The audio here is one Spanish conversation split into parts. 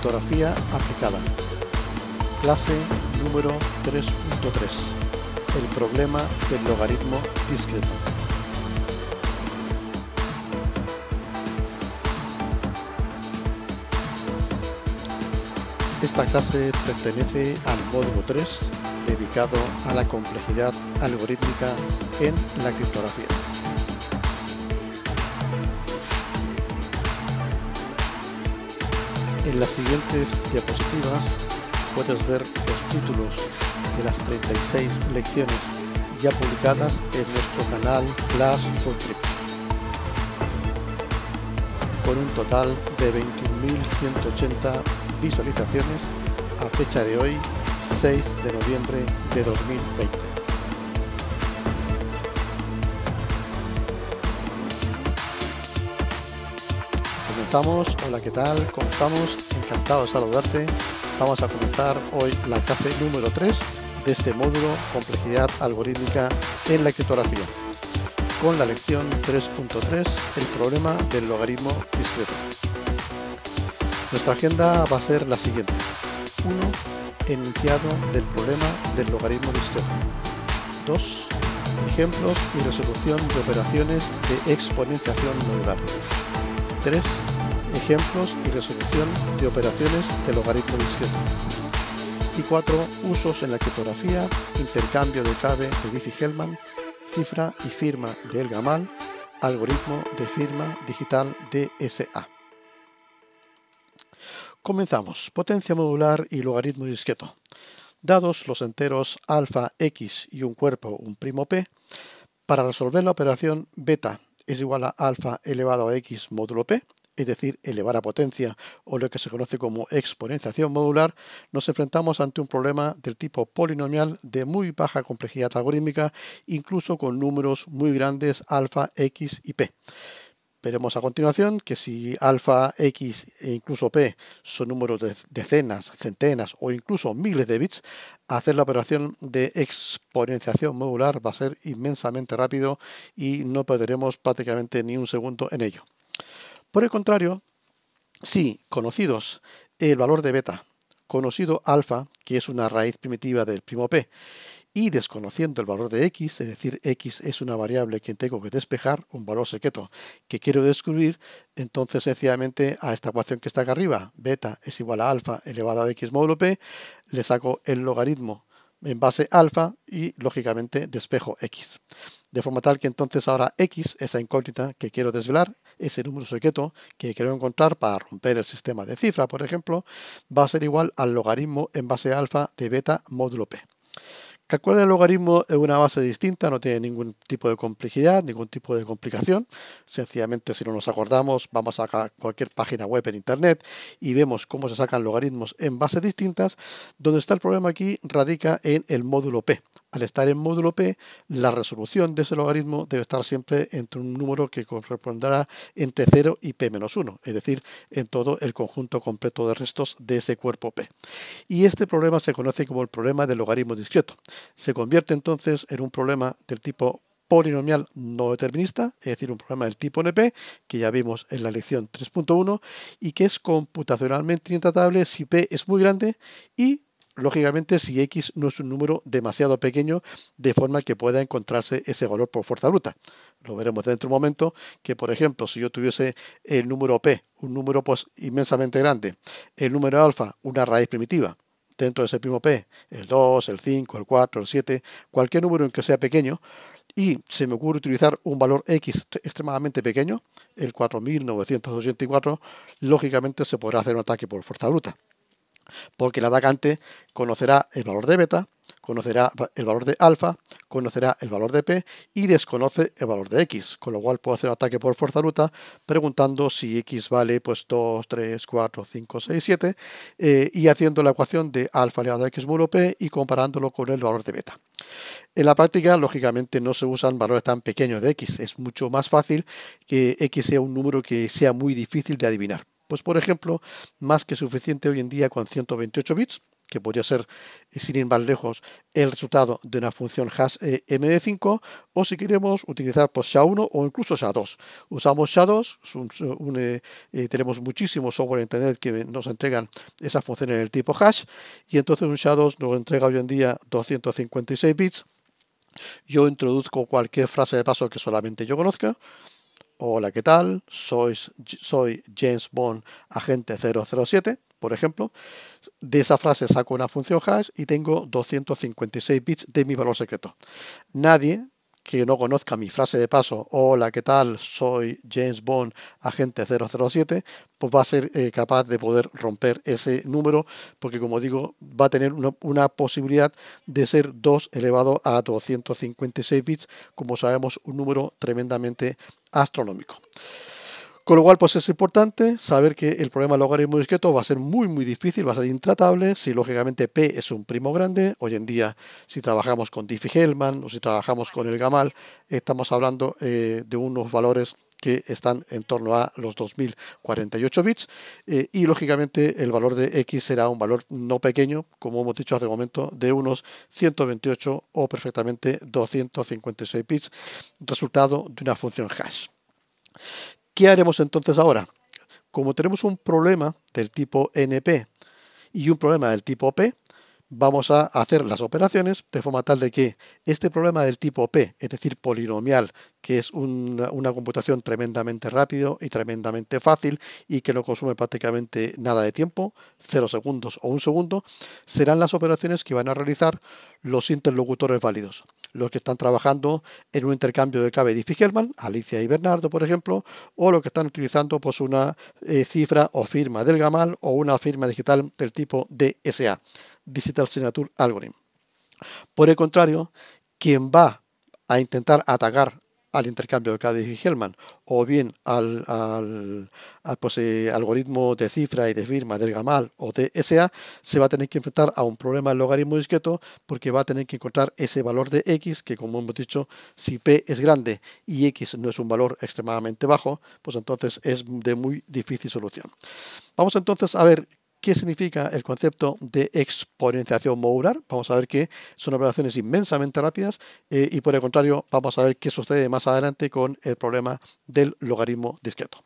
CRIPTOGRAFÍA aplicada. Clase número 3.3. El problema del logaritmo discreto. Esta clase pertenece al módulo 3 dedicado a la complejidad algorítmica en la criptografía. En las siguientes diapositivas puedes ver los títulos de las 36 lecciones ya publicadas en nuestro canal Class for Trip, con un total de 21.180 visualizaciones a fecha de hoy, 6 de noviembre de 2020. estamos? Hola, ¿qué tal? ¿Cómo estamos? Encantado de saludarte. Vamos a comenzar hoy la clase número 3 de este módulo Complejidad algorítmica en la criptografía, con la lección 3.3, el problema del logaritmo discreto. Nuestra agenda va a ser la siguiente. 1. Enunciado del problema del logaritmo discreto. 2. Ejemplos y resolución de operaciones de exponenciación modular. 3 ejemplos y resolución de operaciones de logaritmo discreto y cuatro usos en la criptografía, intercambio de clave de Diffie-Hellman, cifra y firma de El-Gamal, algoritmo de firma digital DSA. Comenzamos. Potencia modular y logaritmo discreto. Dados los enteros alfa x y un cuerpo, un primo p, para resolver la operación beta es igual a alfa elevado a x módulo p, es decir, elevar a potencia, o lo que se conoce como exponenciación modular, nos enfrentamos ante un problema del tipo polinomial de muy baja complejidad algorítmica, incluso con números muy grandes alfa, x y p. Veremos a continuación que si alfa, x e incluso p son números de decenas, centenas o incluso miles de bits, hacer la operación de exponenciación modular va a ser inmensamente rápido y no perderemos prácticamente ni un segundo en ello. Por el contrario, si conocidos el valor de beta, conocido alfa, que es una raíz primitiva del primo p, y desconociendo el valor de x, es decir, x es una variable que tengo que despejar, un valor secreto que quiero descubrir, entonces sencillamente a esta ecuación que está acá arriba, beta es igual a alfa elevado a x módulo p, le saco el logaritmo en base alfa y lógicamente despejo x. De forma tal que entonces ahora x, esa incógnita que quiero desvelar, ese número secreto que quiero encontrar para romper el sistema de cifras, por ejemplo, va a ser igual al logaritmo en base alfa de beta módulo p. Calcular el logaritmo es una base distinta, no tiene ningún tipo de complejidad, ningún tipo de complicación. Sencillamente, si no nos acordamos, vamos a cualquier página web en Internet y vemos cómo se sacan logaritmos en bases distintas. Donde está el problema aquí radica en el módulo P. Al estar en módulo P, la resolución de ese logaritmo debe estar siempre entre un número que corresponderá entre 0 y P-1, es decir, en todo el conjunto completo de restos de ese cuerpo P. Y este problema se conoce como el problema del logaritmo discreto. Se convierte entonces en un problema del tipo polinomial no determinista, es decir, un problema del tipo NP, que ya vimos en la lección 3.1, y que es computacionalmente intratable si P es muy grande y lógicamente, si x no es un número demasiado pequeño, de forma que pueda encontrarse ese valor por fuerza bruta. Lo veremos dentro de un momento, que por ejemplo, si yo tuviese el número p, un número pues inmensamente grande, el número alfa, una raíz primitiva, dentro de ese primo p, el 2, el 5, el 4, el 7, cualquier número en que sea pequeño, y se me ocurre utilizar un valor x extremadamente pequeño, el 4984, lógicamente se podrá hacer un ataque por fuerza bruta porque el atacante conocerá el valor de beta, conocerá el valor de alfa, conocerá el valor de p y desconoce el valor de x, con lo cual puedo hacer un ataque por fuerza bruta preguntando si x vale pues 2, 3, 4, 5, 6, 7 y haciendo la ecuación de alfa elevado a x mulo p y comparándolo con el valor de beta. En la práctica, lógicamente, no se usan valores tan pequeños de x, es mucho más fácil que x sea un número que sea muy difícil de adivinar. Pues por ejemplo, más que suficiente hoy en día con 128 bits, que podría ser, eh, sin ir más lejos, el resultado de una función hash eh, md5, o si queremos utilizar pues, SHA-1 o incluso SHA-2. Usamos SHA-2, eh, tenemos muchísimos software en Internet que nos entregan esas funciones del tipo hash, y entonces un SHA-2 nos entrega hoy en día 256 bits. Yo introduzco cualquier frase de paso que solamente yo conozca, Hola, ¿qué tal? Soy, soy James Bond, agente 007, por ejemplo. De esa frase saco una función hash y tengo 256 bits de mi valor secreto. Nadie que no conozca mi frase de paso, hola, ¿qué tal? Soy James Bond, agente 007, pues va a ser eh, capaz de poder romper ese número, porque como digo, va a tener una, una, posibilidad de ser 2 elevado a 256 bits, como sabemos, un número tremendamente astronómico. Con lo cual, pues es importante saber que el problema logaritmo discreto va a ser muy, muy difícil, va a ser intratable. Si lógicamente P es un primo grande, hoy en día, si trabajamos con Diffie-Hellman o si trabajamos con el Gamal, estamos hablando eh, de unos valores que están en torno a los 2048 bits eh, y lógicamente el valor de X será un valor no pequeño, como hemos dicho hace un momento, de unos 128 o perfectamente 256 bits, resultado de una función hash. ¿Qué haremos entonces ahora? Como tenemos un problema del tipo NP y un problema del tipo P, vamos a hacer las operaciones de forma tal de que este problema del tipo P, es decir, polinomial que es una, computación tremendamente rápido y tremendamente fácil y que no consume prácticamente nada de tiempo, 0 segundos o un segundo, serán las operaciones que van a realizar los interlocutores válidos, los que están trabajando en un intercambio de clave Diffie-Hellman, Alicia y Bernardo, por ejemplo, o los que están utilizando pues, una eh, cifra o firma del Gamal o una firma digital del tipo DSA, Digital Signature Algorithm. Por el contrario, quien va a intentar atacar al intercambio de Cádiz y Hellman, o bien al, al, pues, eh, algoritmo de cifra y de firma del Gamal o de SA, se va a tener que enfrentar a un problema de logaritmo discreto porque va a tener que encontrar ese valor de x que, como hemos dicho, si p es grande y x no es un valor extremadamente bajo, pues entonces es de muy difícil solución. Vamos entonces a ver ¿Qué significa el concepto de exponenciación modular? Vamos a ver que son operaciones inmensamente rápidas eh, y por el contrario vamos a ver qué sucede más adelante con el problema del logaritmo discreto.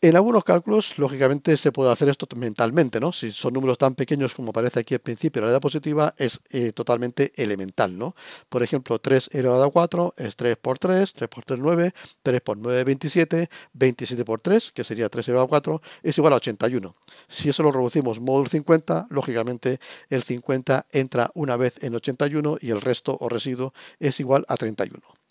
En algunos cálculos, lógicamente, se puede hacer esto mentalmente, ¿no? Si son números tan pequeños como aparece aquí al principio, la diapositiva, es eh, totalmente elemental, ¿no? Por ejemplo, 3 elevado a 4 es 3 por 3, 3 por 3 9, 3 por 9 27, 27 por 3, que sería 3 elevado a 4, es igual a 81. Si eso lo reducimos módulo 50, lógicamente el 50 entra una vez en 81 y el resto o residuo es igual a 31.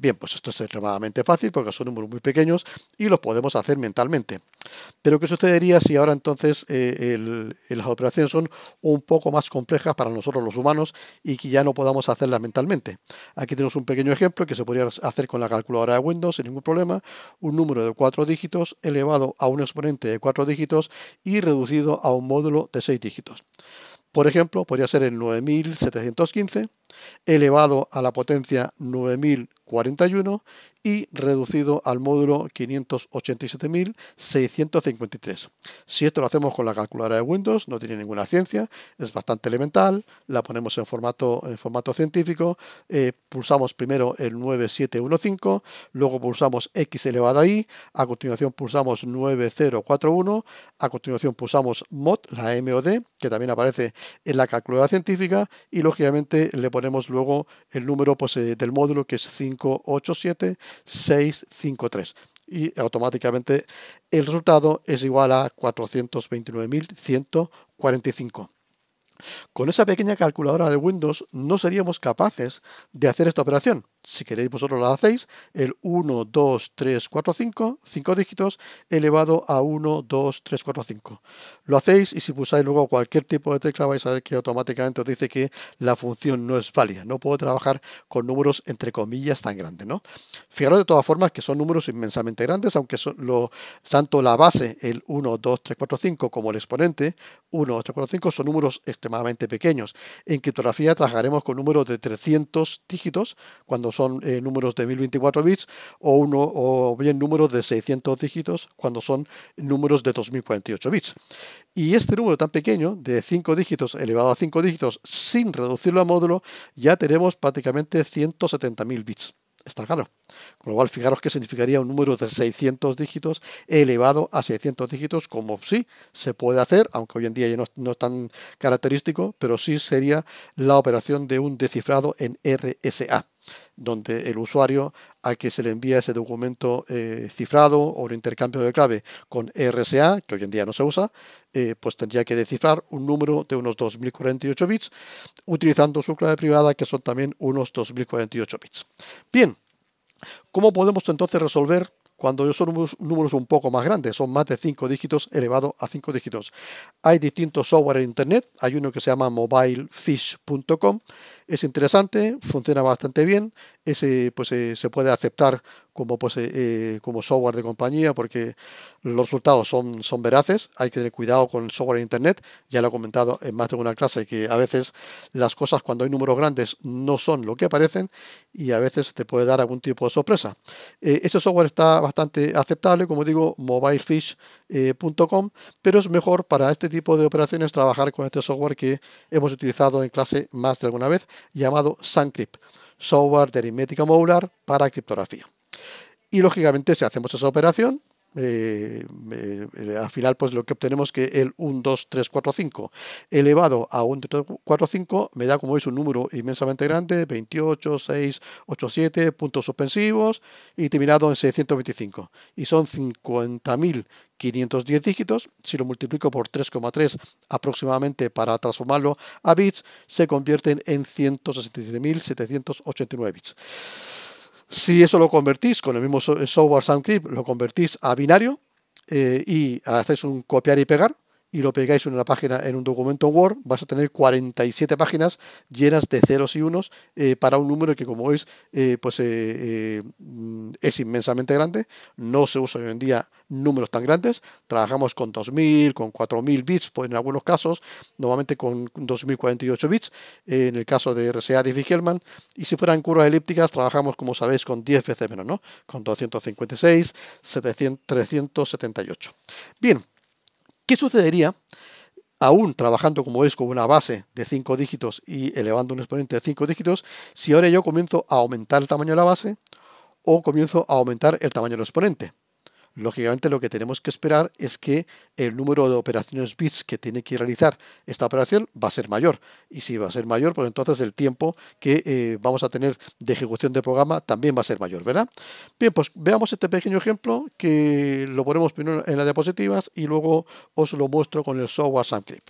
Bien, pues esto es extremadamente fácil porque son números muy pequeños y los podemos hacer mentalmente. Pero ¿qué sucedería si ahora entonces eh, las operaciones son un poco más complejas para nosotros los humanos y que ya no podamos hacerlas mentalmente? Aquí tenemos un pequeño ejemplo que se podría hacer con la calculadora de Windows sin ningún problema. Un número de cuatro dígitos elevado a un exponente de cuatro dígitos y reducido a un módulo de seis dígitos. Por ejemplo, podría ser el 9715 elevado a la potencia 9000 41 y reducido al módulo 587.653. Si esto lo hacemos con la calculadora de Windows, no tiene ninguna ciencia, es bastante elemental, la ponemos en formato, en formato científico, eh, pulsamos primero el 9715, luego pulsamos X elevado a Y, a continuación pulsamos 9041, a continuación pulsamos MOD, la MOD, que también aparece en la calculadora científica, y lógicamente le ponemos luego el número pues, eh, del módulo que es 5. 87653 y automáticamente el resultado es igual a 429.145. Con esa pequeña calculadora de Windows no seríamos capaces de hacer esta operación, si queréis vosotros lo hacéis, el 1, 2, 3, 4, 5, 5 dígitos elevado a 1, 2, 3, 4, 5. Lo hacéis y si pulsáis luego cualquier tipo de tecla vais a ver que automáticamente os dice que la función no es válida, no puedo trabajar con números entre comillas tan grandes. ¿no? Fijaros de todas formas que son números inmensamente grandes, aunque son tanto la base, el 1, 2, 3, 4, 5, como el exponente, 1, 2, 3, 4, 5, son números extremadamente pequeños. En criptografía trabajaremos con números de 300 dígitos cuando son eh, números de 1024 bits o, uno, o bien números de 600 dígitos cuando son números de 2048 bits. Y este número tan pequeño, de 5 dígitos elevado a 5 dígitos sin reducirlo a módulo, ya tenemos prácticamente 170.000 bits está claro. Con lo cual, fijaros que significaría un número de 600 dígitos elevado a 600 dígitos, como sí se puede hacer, aunque hoy en día ya no, es tan característico, pero sí sería la operación de un descifrado en RSA donde el usuario a que se le envía ese documento eh, cifrado o el intercambio de clave con RSA, que hoy en día no se usa, eh, pues tendría que descifrar un número de unos 2048 bits utilizando su clave privada, que son también unos 2048 bits. Bien, ¿cómo podemos entonces resolver cuando son números un poco más grandes, son más de 5 dígitos elevado a 5 dígitos. Hay distintos software en Internet, hay uno que se llama mobilefish.com, es interesante, funciona bastante bien, ese pues eh, se puede aceptar como pues eh, eh, como software de compañía porque los resultados son, son veraces hay que tener cuidado con el software de internet ya lo he comentado en más de una clase que a veces las cosas cuando hay números grandes no son lo que aparecen y a veces te puede dar algún tipo de sorpresa ese software está bastante aceptable como digo mobilefish.com pero es mejor para este tipo de operaciones trabajar con este software que hemos utilizado en clase más de alguna vez llamado SunCrypt software de aritmética modular para criptografía. Y lógicamente, si hacemos esa operación, eh, eh, al final, pues lo que obtenemos que el 1, 2, 3, 4, 5 elevado a 1, 3, 4, 5 me da, como veis, un número inmensamente grande, 28, 6, 8, 7 puntos suspensivos y terminado en 625. Y son 50.510 dígitos. Si lo multiplico por 3,3 aproximadamente para transformarlo a bits, se convierten en 167.789 bits. Si eso lo convertís con el mismo software SoundClip, lo convertís a binario eh, y haces un copiar y pegar, y lo pegáis en una página en un documento Word, vas a tener 47 páginas llenas de ceros y unos eh, para un número que como veis eh, pues, eh, es inmensamente grande, no se usan hoy en día números tan grandes, trabajamos con 2.000, con 4.000 bits pues, en algunos casos, normalmente con 2.048 bits en el caso de RSA de Figelman, y si fueran curvas elípticas trabajamos como sabéis con 10 veces menos, ¿no? con 256, 700, 378. Bien, ¿Qué sucedería? Aún trabajando como es con una base de 5 dígitos y elevando un exponente de 5 dígitos, si ahora yo comienzo a aumentar el tamaño de la base o comienzo a aumentar el tamaño del exponente. Lógicamente lo que tenemos que esperar es que el número de operaciones bits que tiene que realizar esta operación va a ser mayor. Y si va a ser mayor, pues entonces el tiempo que eh, vamos a tener de ejecución de programa también va a ser mayor, ¿verdad? Bien, pues veamos este pequeño ejemplo que lo ponemos primero en las diapositivas y luego os lo muestro con el software SunClip.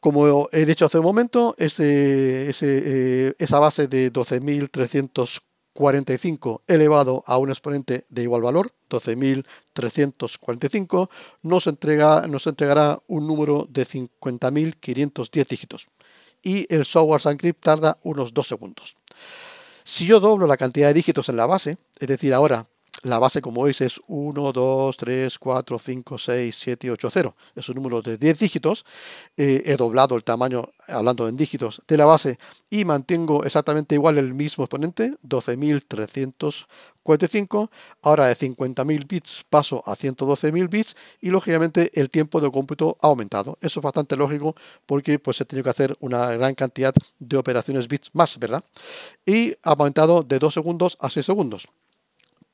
Como he dicho hace un momento, eh, esa base de 12.340 45 elevado a un exponente de igual valor, 12.345, nos, entrega, nos entregará un número de 50.510 dígitos. Y el software Sancrypt tarda unos 2 segundos. Si yo doblo la cantidad de dígitos en la base, es decir, ahora la base, como veis, es 1, 2, 3, 4, 5, 6, 7, 8, 0. Es un número de 10 dígitos. Eh, he doblado el tamaño, hablando en dígitos, de la base y mantengo exactamente igual el mismo exponente, 12.345. Ahora de 50.000 bits paso a 112.000 bits y, lógicamente, el tiempo de cómputo ha aumentado. Eso es bastante lógico porque pues, he tenido que hacer una gran cantidad de operaciones bits más, ¿verdad? Y ha aumentado de 2 segundos a 6 segundos.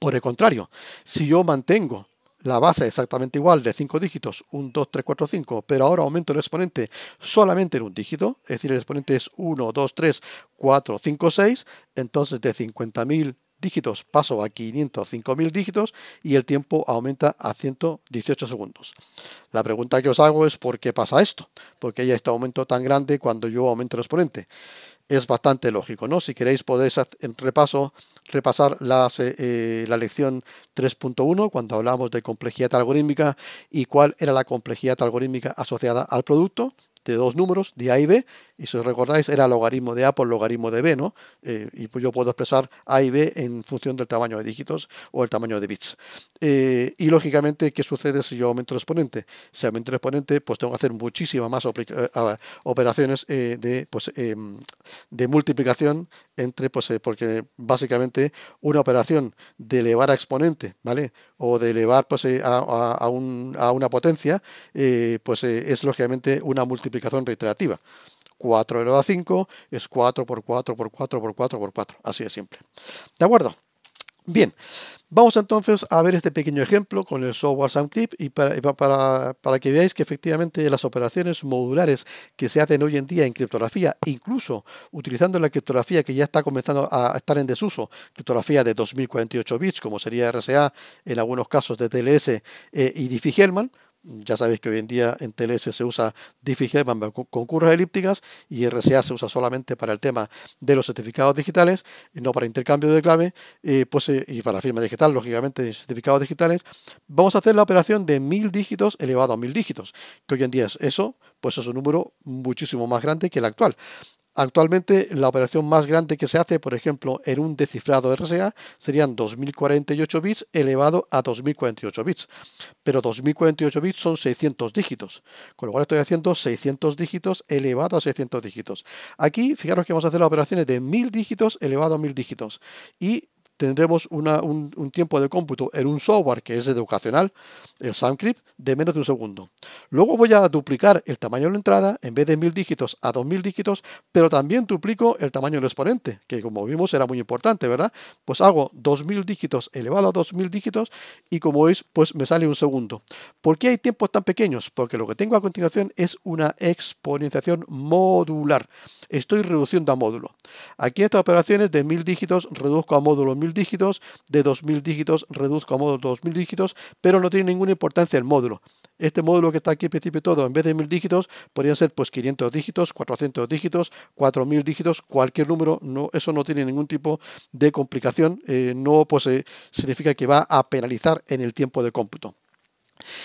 Por el contrario, si yo mantengo la base exactamente igual de 5 dígitos, 1, 2, 3, 4, 5, pero ahora aumento el exponente solamente en un dígito, es decir, el exponente es 1, 2, 3, 4, 5, 6, entonces de 50.000 dígitos paso a 505.000 dígitos y el tiempo aumenta a 118 segundos. La pregunta que os hago es ¿por qué pasa esto? ¿Por qué hay este aumento tan grande cuando yo aumento el exponente? es bastante lógico. ¿no? Si queréis podéis repaso, repasar eh, eh, la lección 3.1 cuando hablamos de complejidad algorítmica y cuál era la complejidad algorítmica asociada al producto de dos números, de A y B, y si os recordáis era logaritmo de A por logaritmo de B, ¿no? Eh, y pues yo puedo expresar A y B en función del tamaño de dígitos o el tamaño de bits. Eh, y lógicamente, ¿qué sucede si yo aumento el exponente? Si aumento el exponente, pues tengo que hacer muchísimas más eh, operaciones de, pues, em, de multiplicación entre, pues, eh, porque básicamente una operación de elevar a exponente, ¿vale? O de elevar pues, eh, a, una potencia, eh, pues es lógicamente una multiplicación reiterativa. 4 elevado a 5 es 4 por 4 por 4 por 4 por 4, así de simple. ¿De acuerdo? Bien, vamos entonces a ver este pequeño ejemplo con el software SoundClip y, para, para, para, que veáis que efectivamente las operaciones modulares que se hacen hoy en día en criptografía, incluso utilizando la criptografía que ya está comenzando a estar en desuso, criptografía de 2048 bits, como sería RSA en algunos casos de TLS eh, y Diffie-Hellman, ya sabéis que hoy en día en TLS se usa Diffie-Hellman con curvas elípticas y RCA se usa solamente para el tema de los certificados digitales, eh, no para intercambio de clave eh, pues, eh, y para la firma digital, lógicamente, de certificados digitales. Vamos a hacer la operación de mil dígitos elevado a mil dígitos, que hoy en día es eso, pues es un número muchísimo más grande que el actual. Actualmente la operación más grande que se hace, por ejemplo, en un descifrado RSA serían 2048 bits elevado a 2048 bits. Pero 2048 bits son 600 dígitos, con lo cual estoy haciendo 600 dígitos elevado a 600 dígitos. Aquí, fijaros que vamos a hacer las operaciones de 1000 dígitos elevado a 1000 dígitos. Y tendremos un, tiempo de cómputo en un software que es educacional, el Soundcrypt, de menos de un segundo. Luego voy a duplicar el tamaño de la entrada, en vez de mil dígitos a dos mil dígitos, pero también duplico el tamaño del exponente, que como vimos era muy importante, ¿verdad? Pues hago dos mil dígitos elevado a mil dígitos y como veis, pues me sale un segundo. ¿Por qué hay tiempos tan pequeños? Porque lo que tengo a continuación es una exponenciación modular. Estoy reduciendo a módulo. Aquí en estas operaciones de mil dígitos reduzco a módulo mil dígitos, de 2.000 dígitos reduzco a modo 2.000 dígitos, pero no tiene ninguna importancia el módulo. Este módulo que está aquí, principio todo, en vez de 1.000 dígitos, podrían ser pues 500 dígitos, 400 dígitos, 4.000 dígitos, cualquier número, no, eso no tiene ningún tipo de complicación, eh, no pues, significa que va a penalizar en el tiempo de cómputo.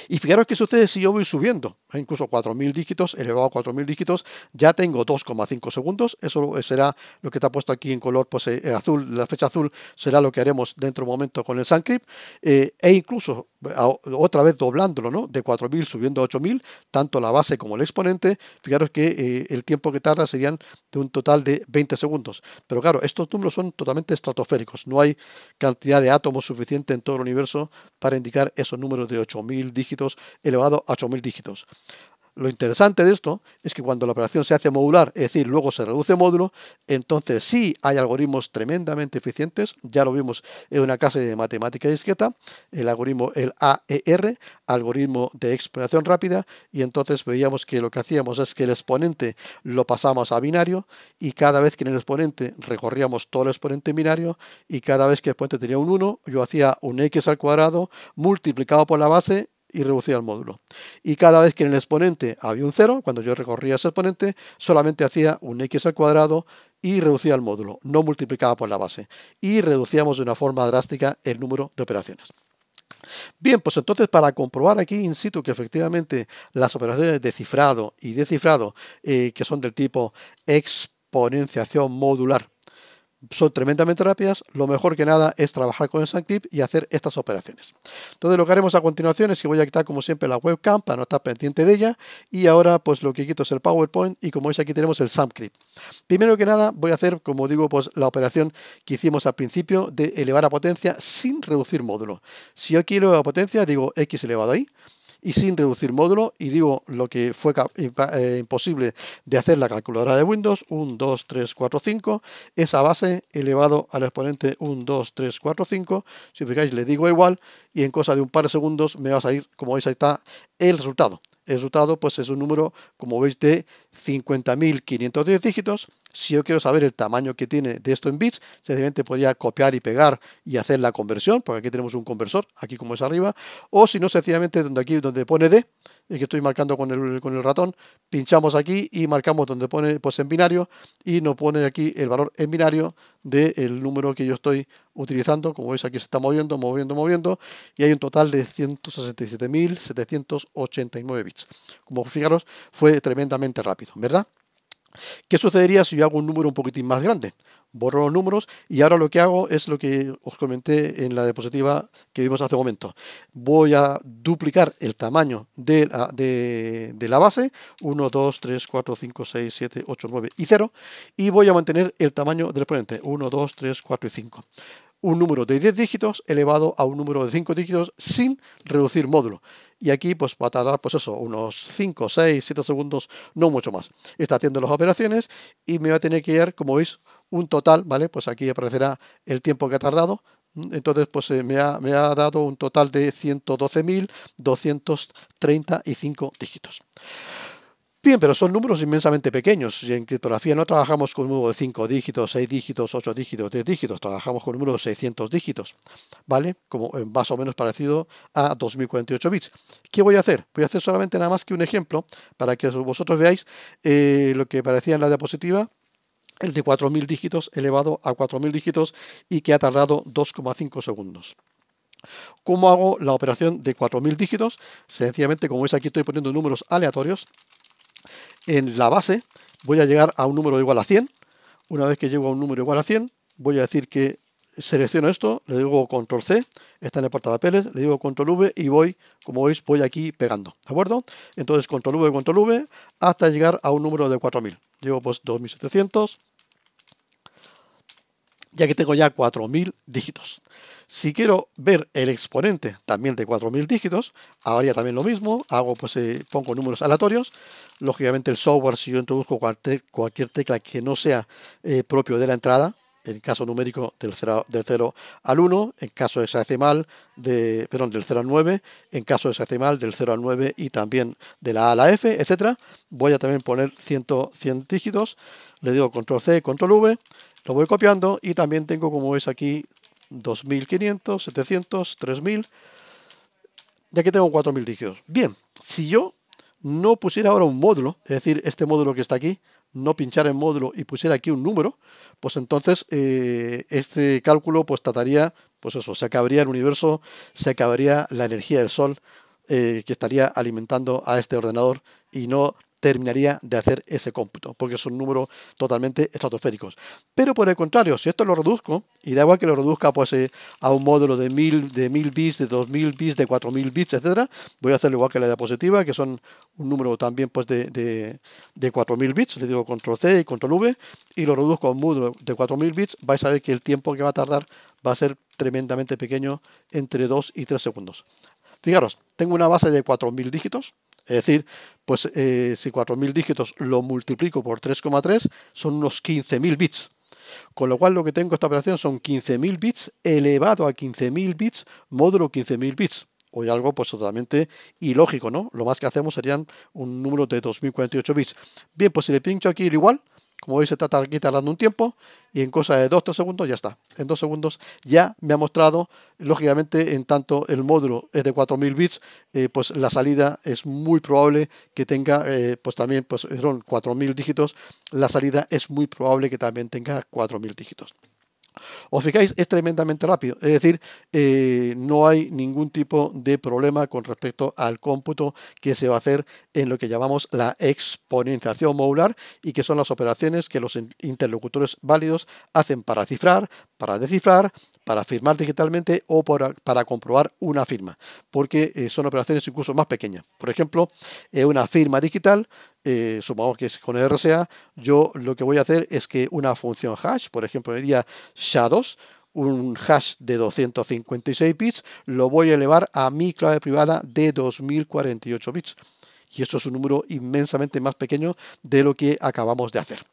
Y fijaros que sucede si yo voy subiendo, eh, incluso 4.000 dígitos, elevado a 4.000 dígitos, ya tengo 2,5 segundos. Eso será lo que te ha puesto aquí en color pues, eh, azul, la fecha azul será lo que haremos dentro de un momento con el sunscript. Eh, e incluso otra vez doblándolo, ¿no? De 4.000 subiendo a 8.000, tanto la base como el exponente. Fijaros que el tiempo que tarda serían de un total de 20 segundos. Pero claro, estos números son totalmente estratosféricos. No hay cantidad de átomos suficiente en todo el universo para indicar esos números de 8.000 dígitos elevado a 8.000 dígitos. Lo interesante de esto es que cuando la operación se hace modular, es decir, luego se reduce módulo, entonces sí hay algoritmos tremendamente eficientes, ya lo vimos en una clase de matemática discreta, el algoritmo el AER, algoritmo de exploración rápida, y entonces veíamos que lo que hacíamos es que el exponente lo pasamos a binario y cada vez que en el exponente recorríamos todo el exponente binario y cada vez que el exponente tenía un 1, yo hacía un x al cuadrado multiplicado por la base y reducía el módulo. Y cada vez que en el exponente había un 0, cuando yo recorría ese exponente, solamente hacía un x al cuadrado y reducía el módulo, no multiplicaba por la base. Y reducíamos de una forma drástica el número de operaciones. Bien, pues entonces para comprobar aquí in situ que efectivamente las operaciones de cifrado y descifrado, eh, que son del tipo exponenciación modular, son tremendamente rápidas, lo mejor que nada es trabajar con el SunClip y hacer estas operaciones. Entonces lo que haremos a continuación es que voy a quitar como siempre la webcam para no estar pendiente de ella y ahora pues lo que quito es el PowerPoint y como veis aquí tenemos el SunClip. Primero que nada voy a hacer como digo pues la operación que hicimos al principio de elevar a potencia sin reducir módulo. Si yo quiero a potencia digo x elevado ahí y sin reducir módulo, y digo lo que fue eh, eh, imposible de hacer la calculadora de Windows, 1, 2, 3, 4, 5, esa base elevado al exponente 1, 2, 3, 4, 5, si os fijáis le digo igual, y en cosa de un par de segundos me va a salir, como veis ahí está, el resultado. El resultado pues es un número, como veis, de 50.510 dígitos, si yo quiero saber el tamaño que tiene de esto en bits, sencillamente podría copiar y pegar y hacer la conversión, porque aquí tenemos un conversor, aquí como es arriba, o si no, sencillamente donde aquí donde pone D, que estoy marcando con el, ratón, pinchamos aquí y marcamos donde pone pues en binario y nos pone aquí el valor en binario del número que yo estoy utilizando, como veis aquí se está moviendo, moviendo, moviendo, y hay un total de 167.789 bits. Como fijaros, fue tremendamente rápido, ¿verdad? ¿Qué sucedería si yo hago un número un poquitín más grande? Borro los números y ahora lo que hago es lo que os comenté en la diapositiva que vimos hace un momento. Voy a duplicar el tamaño de la, base, 1, 2, 3, 4, 5, 6, 7, 8, 9 y 0, y voy a mantener el tamaño del exponente, 1, 2, 3, 4 y 5 un número de 10 dígitos elevado a un número de 5 dígitos sin reducir módulo. Y aquí pues va a tardar pues eso, unos 5, 6, 7 segundos, no mucho más. Está haciendo las operaciones y me va a tener que ir, como veis, un total, ¿vale? Pues aquí aparecerá el tiempo que ha tardado. Entonces, pues eh, me, ha, me ha dado un total de 112.235 dígitos. Bien, pero son números inmensamente pequeños. Y en criptografía no trabajamos con un número de 5 dígitos, 6 dígitos, 8 dígitos, 3 dígitos. Trabajamos con un número de 600 dígitos, ¿vale? Como eh, más o menos parecido a 2048 bits. ¿Qué voy a hacer? Voy a hacer solamente nada más que un ejemplo para que vosotros veáis eh, lo que parecía en la diapositiva el de 4.000 dígitos elevado a 4.000 dígitos y que ha tardado 2,5 segundos. ¿Cómo hago la operación de 4.000 dígitos? Sencillamente, como veis aquí estoy poniendo números aleatorios, en la base voy a llegar a un número igual a 100. Una vez que llego a un número igual a 100, voy a decir que selecciono esto, le digo control C, está en el portapapeles, le digo control V y voy, como veis, voy aquí pegando, ¿de acuerdo? Entonces control V, control V, hasta llegar a un número de 4000. Llego pues 2700, ya que tengo ya 4000 dígitos. Si quiero ver el exponente también de 4000 dígitos, haría también lo mismo, hago pues eh, pongo números aleatorios, lógicamente el software si yo introduzco cualquier, tecla que no sea eh, propio de la entrada, en caso numérico del 0, al 1, en caso hexadecimal de, perdón, del 0 al 9, en caso de hexadecimal del 0 al 9 y también de la A a la F, etcétera. Voy a también poner 100, 100 dígitos, le digo control C, control V, lo voy copiando y también tengo como veis aquí 2500, 700, 3000 ya que tengo 4000 dígitos. Bien, si yo no pusiera ahora un módulo, es decir, este módulo que está aquí, no pinchar en módulo y pusiera aquí un número, pues entonces eh, este cálculo pues trataría, pues eso, se acabaría el universo, se acabaría la energía del sol eh, que estaría alimentando a este ordenador y no terminaría de hacer ese cómputo, porque son números totalmente estratosféricos. Pero por el contrario, si esto lo reduzco, y da igual que lo reduzca pues, eh, a un módulo de 1000, de 1000 bits, de 2000 bits, de 4000 bits, etcétera, voy a hacerlo igual que la diapositiva, que son un número también pues, de, de 4000 bits, le digo control C y control V, y lo reduzco a un módulo de 4000 bits, vais a ver que el tiempo que va a tardar va a ser tremendamente pequeño, entre 2 y 3 segundos. Fijaros, tengo una base de 4.000 dígitos, es decir, pues eh, si 4.000 dígitos lo multiplico por 3,3, son unos 15.000 bits. Con lo cual lo que tengo esta operación son 15.000 bits elevado a 15.000 bits módulo 15.000 bits. O algo pues totalmente ilógico, ¿no? Lo más que hacemos serían un número de 2048 bits. Bien, pues si le pincho aquí el igual, como veis, se está tardando un tiempo y en cosa de 2-3 segundos ya está. En 2 segundos ya me ha mostrado, lógicamente, en tanto el módulo es de 4000 bits, eh, pues la salida es muy probable que tenga, eh, pues también, pues son 4000 dígitos, la salida es muy probable que también tenga 4000 dígitos. Os fijáis, es tremendamente rápido, es decir, eh, no hay ningún tipo de problema con respecto al cómputo que se va a hacer en lo que llamamos la exponenciación modular y que son las operaciones que los interlocutores válidos hacen para cifrar, para descifrar, para firmar digitalmente o para, comprobar una firma, porque eh, son operaciones incluso más pequeñas. Por ejemplo, eh, una firma digital, eh, supongamos que es con RSA, yo lo que voy a hacer es que una función hash, por ejemplo, diría shadows, sha un hash de 256 bits, lo voy a elevar a mi clave privada de 2048 bits y esto es un número inmensamente más pequeño de lo que acabamos de hacer.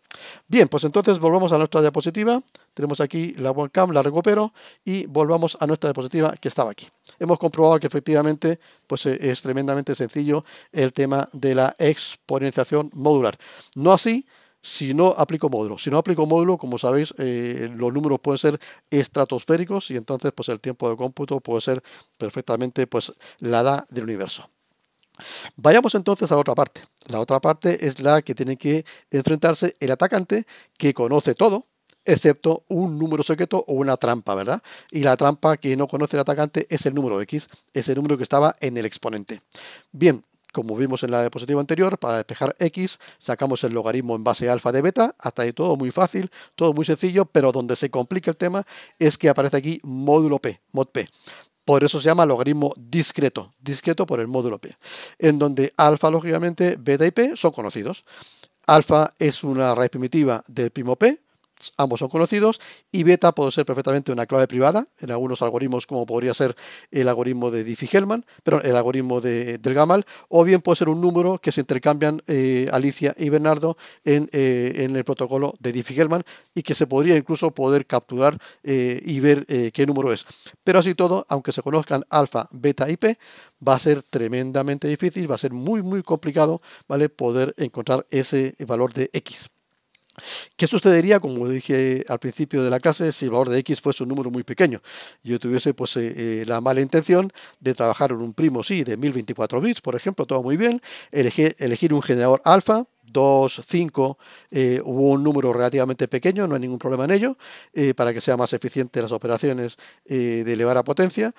Bien, pues entonces volvamos a nuestra diapositiva. Tenemos aquí la webcam, la recupero y volvamos a nuestra diapositiva que estaba aquí. Hemos comprobado que efectivamente pues, eh, es tremendamente sencillo el tema de la exponenciación modular. No así si no aplico módulo. Si no aplico módulo, como sabéis, eh, los números pueden ser estratosféricos y entonces pues, el tiempo de cómputo puede ser perfectamente pues, la edad del universo. Vayamos entonces a la otra parte. La otra parte es la que tiene que enfrentarse el atacante que conoce todo, excepto un número secreto o una trampa, ¿verdad? Y la trampa que no conoce el atacante es el número X, es el número que estaba en el exponente. Bien, como vimos en la diapositiva anterior, para despejar x sacamos el logaritmo en base alfa de beta, hasta ahí todo muy fácil, todo muy sencillo, pero donde se complica el tema es que aparece aquí módulo p, mod p. Por eso se llama logaritmo discreto, discreto por el módulo P, en donde alfa, lógicamente, beta y P son conocidos. Alfa es una raíz primitiva del primo P, ambos son conocidos, y beta puede ser perfectamente una clave privada en algunos algoritmos, como podría ser el algoritmo de Diffie-Hellman, pero el algoritmo de, del Gamal, o bien puede ser un número que se intercambian eh, Alicia y Bernardo en, eh, el protocolo de Diffie-Hellman y que se podría incluso poder capturar eh, y ver qué número es. Pero así todo, aunque se conozcan alfa, beta y p, va a ser tremendamente difícil, va a ser muy, muy complicado ¿vale? poder encontrar ese valor de x. ¿Qué sucedería, como dije al principio de la clase, si el valor de x fuese un número muy pequeño? Yo tuviese pues, eh, eh, la mala intención de trabajar en un primo, sí, de 1024 bits, por ejemplo, todo muy bien, elegir, un generador alfa, 2, 5 hubo un número relativamente pequeño, no hay ningún problema en ello, eh, para que sea más eficiente las operaciones de elevar a potencia,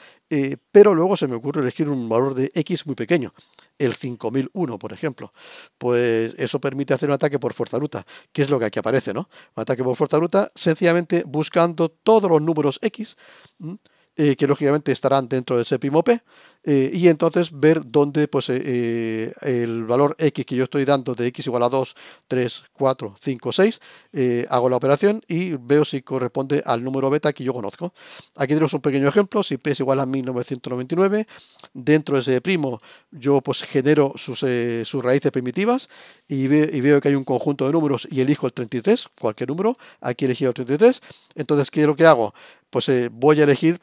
pero luego se me ocurre elegir un valor de X muy pequeño el 5001, por ejemplo. Pues eso permite hacer un ataque por fuerza bruta, que es lo que aquí aparece, ¿no? Un ataque por fuerza bruta, sencillamente buscando todos los números X. Eh, que lógicamente estarán dentro del primo P eh, y entonces ver dónde pues, eh, el valor X que yo estoy dando de X igual a 2, 3, 4, 5, 6, hago la operación y veo si corresponde al número beta que yo conozco. Aquí tenemos un pequeño ejemplo, si P es igual a 1999, dentro de ese primo yo pues, genero sus, raíces primitivas y, y, veo que hay un conjunto de números y elijo el 33, cualquier número, aquí he elegido el 33, entonces ¿qué es lo que hago? Pues voy a elegir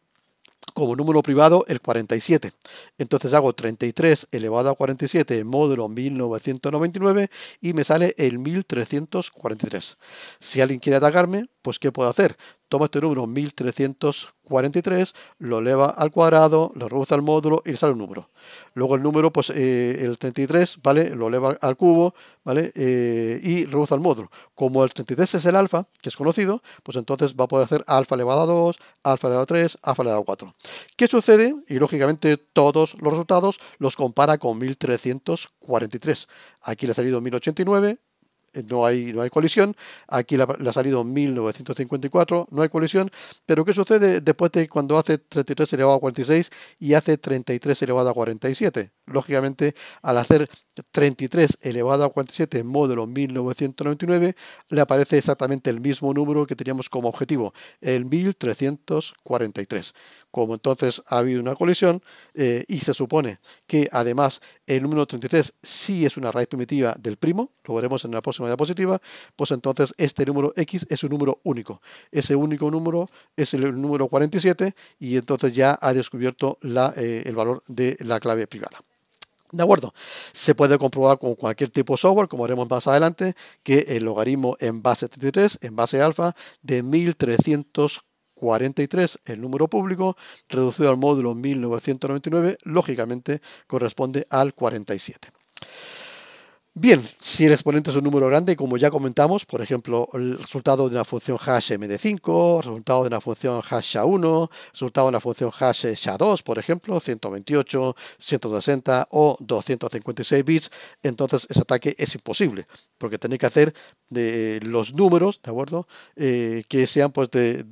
como número privado el 47. Entonces hago 33 elevado a 47 módulo 1999 y me sale el 1343. Si alguien quiere atacarme, pues ¿qué puedo hacer? toma este número 1343, lo eleva al cuadrado, lo reduce al módulo y le sale un número. Luego el número, pues eh, el 33, ¿vale? Lo eleva al cubo, ¿vale? Eh, y reduce al módulo. Como el 33 es el alfa, que es conocido, pues entonces va a poder hacer alfa elevado a 2, alfa elevado a 3, alfa elevado a 4. ¿Qué sucede? Y lógicamente todos los resultados los compara con 1343. Aquí le ha salido 1089, eh, no hay, no hay colisión Aquí la ha salido 1954, no hay colisión, Pero ¿qué sucede después de cuando hace 33 elevado a 46 y hace 33 elevado a 47? lógicamente, al hacer 33 elevado a 47 módulo 1999, le aparece exactamente el mismo número que teníamos como objetivo, el 1343. Como entonces ha habido una colisión eh, y se supone que además el número 33 sí es una raíz primitiva del primo, lo veremos en la próxima diapositiva, pues entonces este número x es un número único. Ese único número es el número 47 y entonces ya ha descubierto eh, el valor de la clave privada acuerdo? Se puede comprobar con cualquier tipo de software, como veremos más adelante, que el logaritmo en base 33, en base alfa, de 1343, el número público, reducido al módulo 1999, lógicamente corresponde al 47. Bien, si el exponente es un número grande, como ya comentamos, por ejemplo, el resultado de una función hash md5, resultado de una función hash sha1, resultado de una función hash sha2, por ejemplo, 128, 160 o 256 bits, entonces ese ataque es imposible, porque tenéis que hacer de eh, los números, ¿de acuerdo? Eh, que sean pues de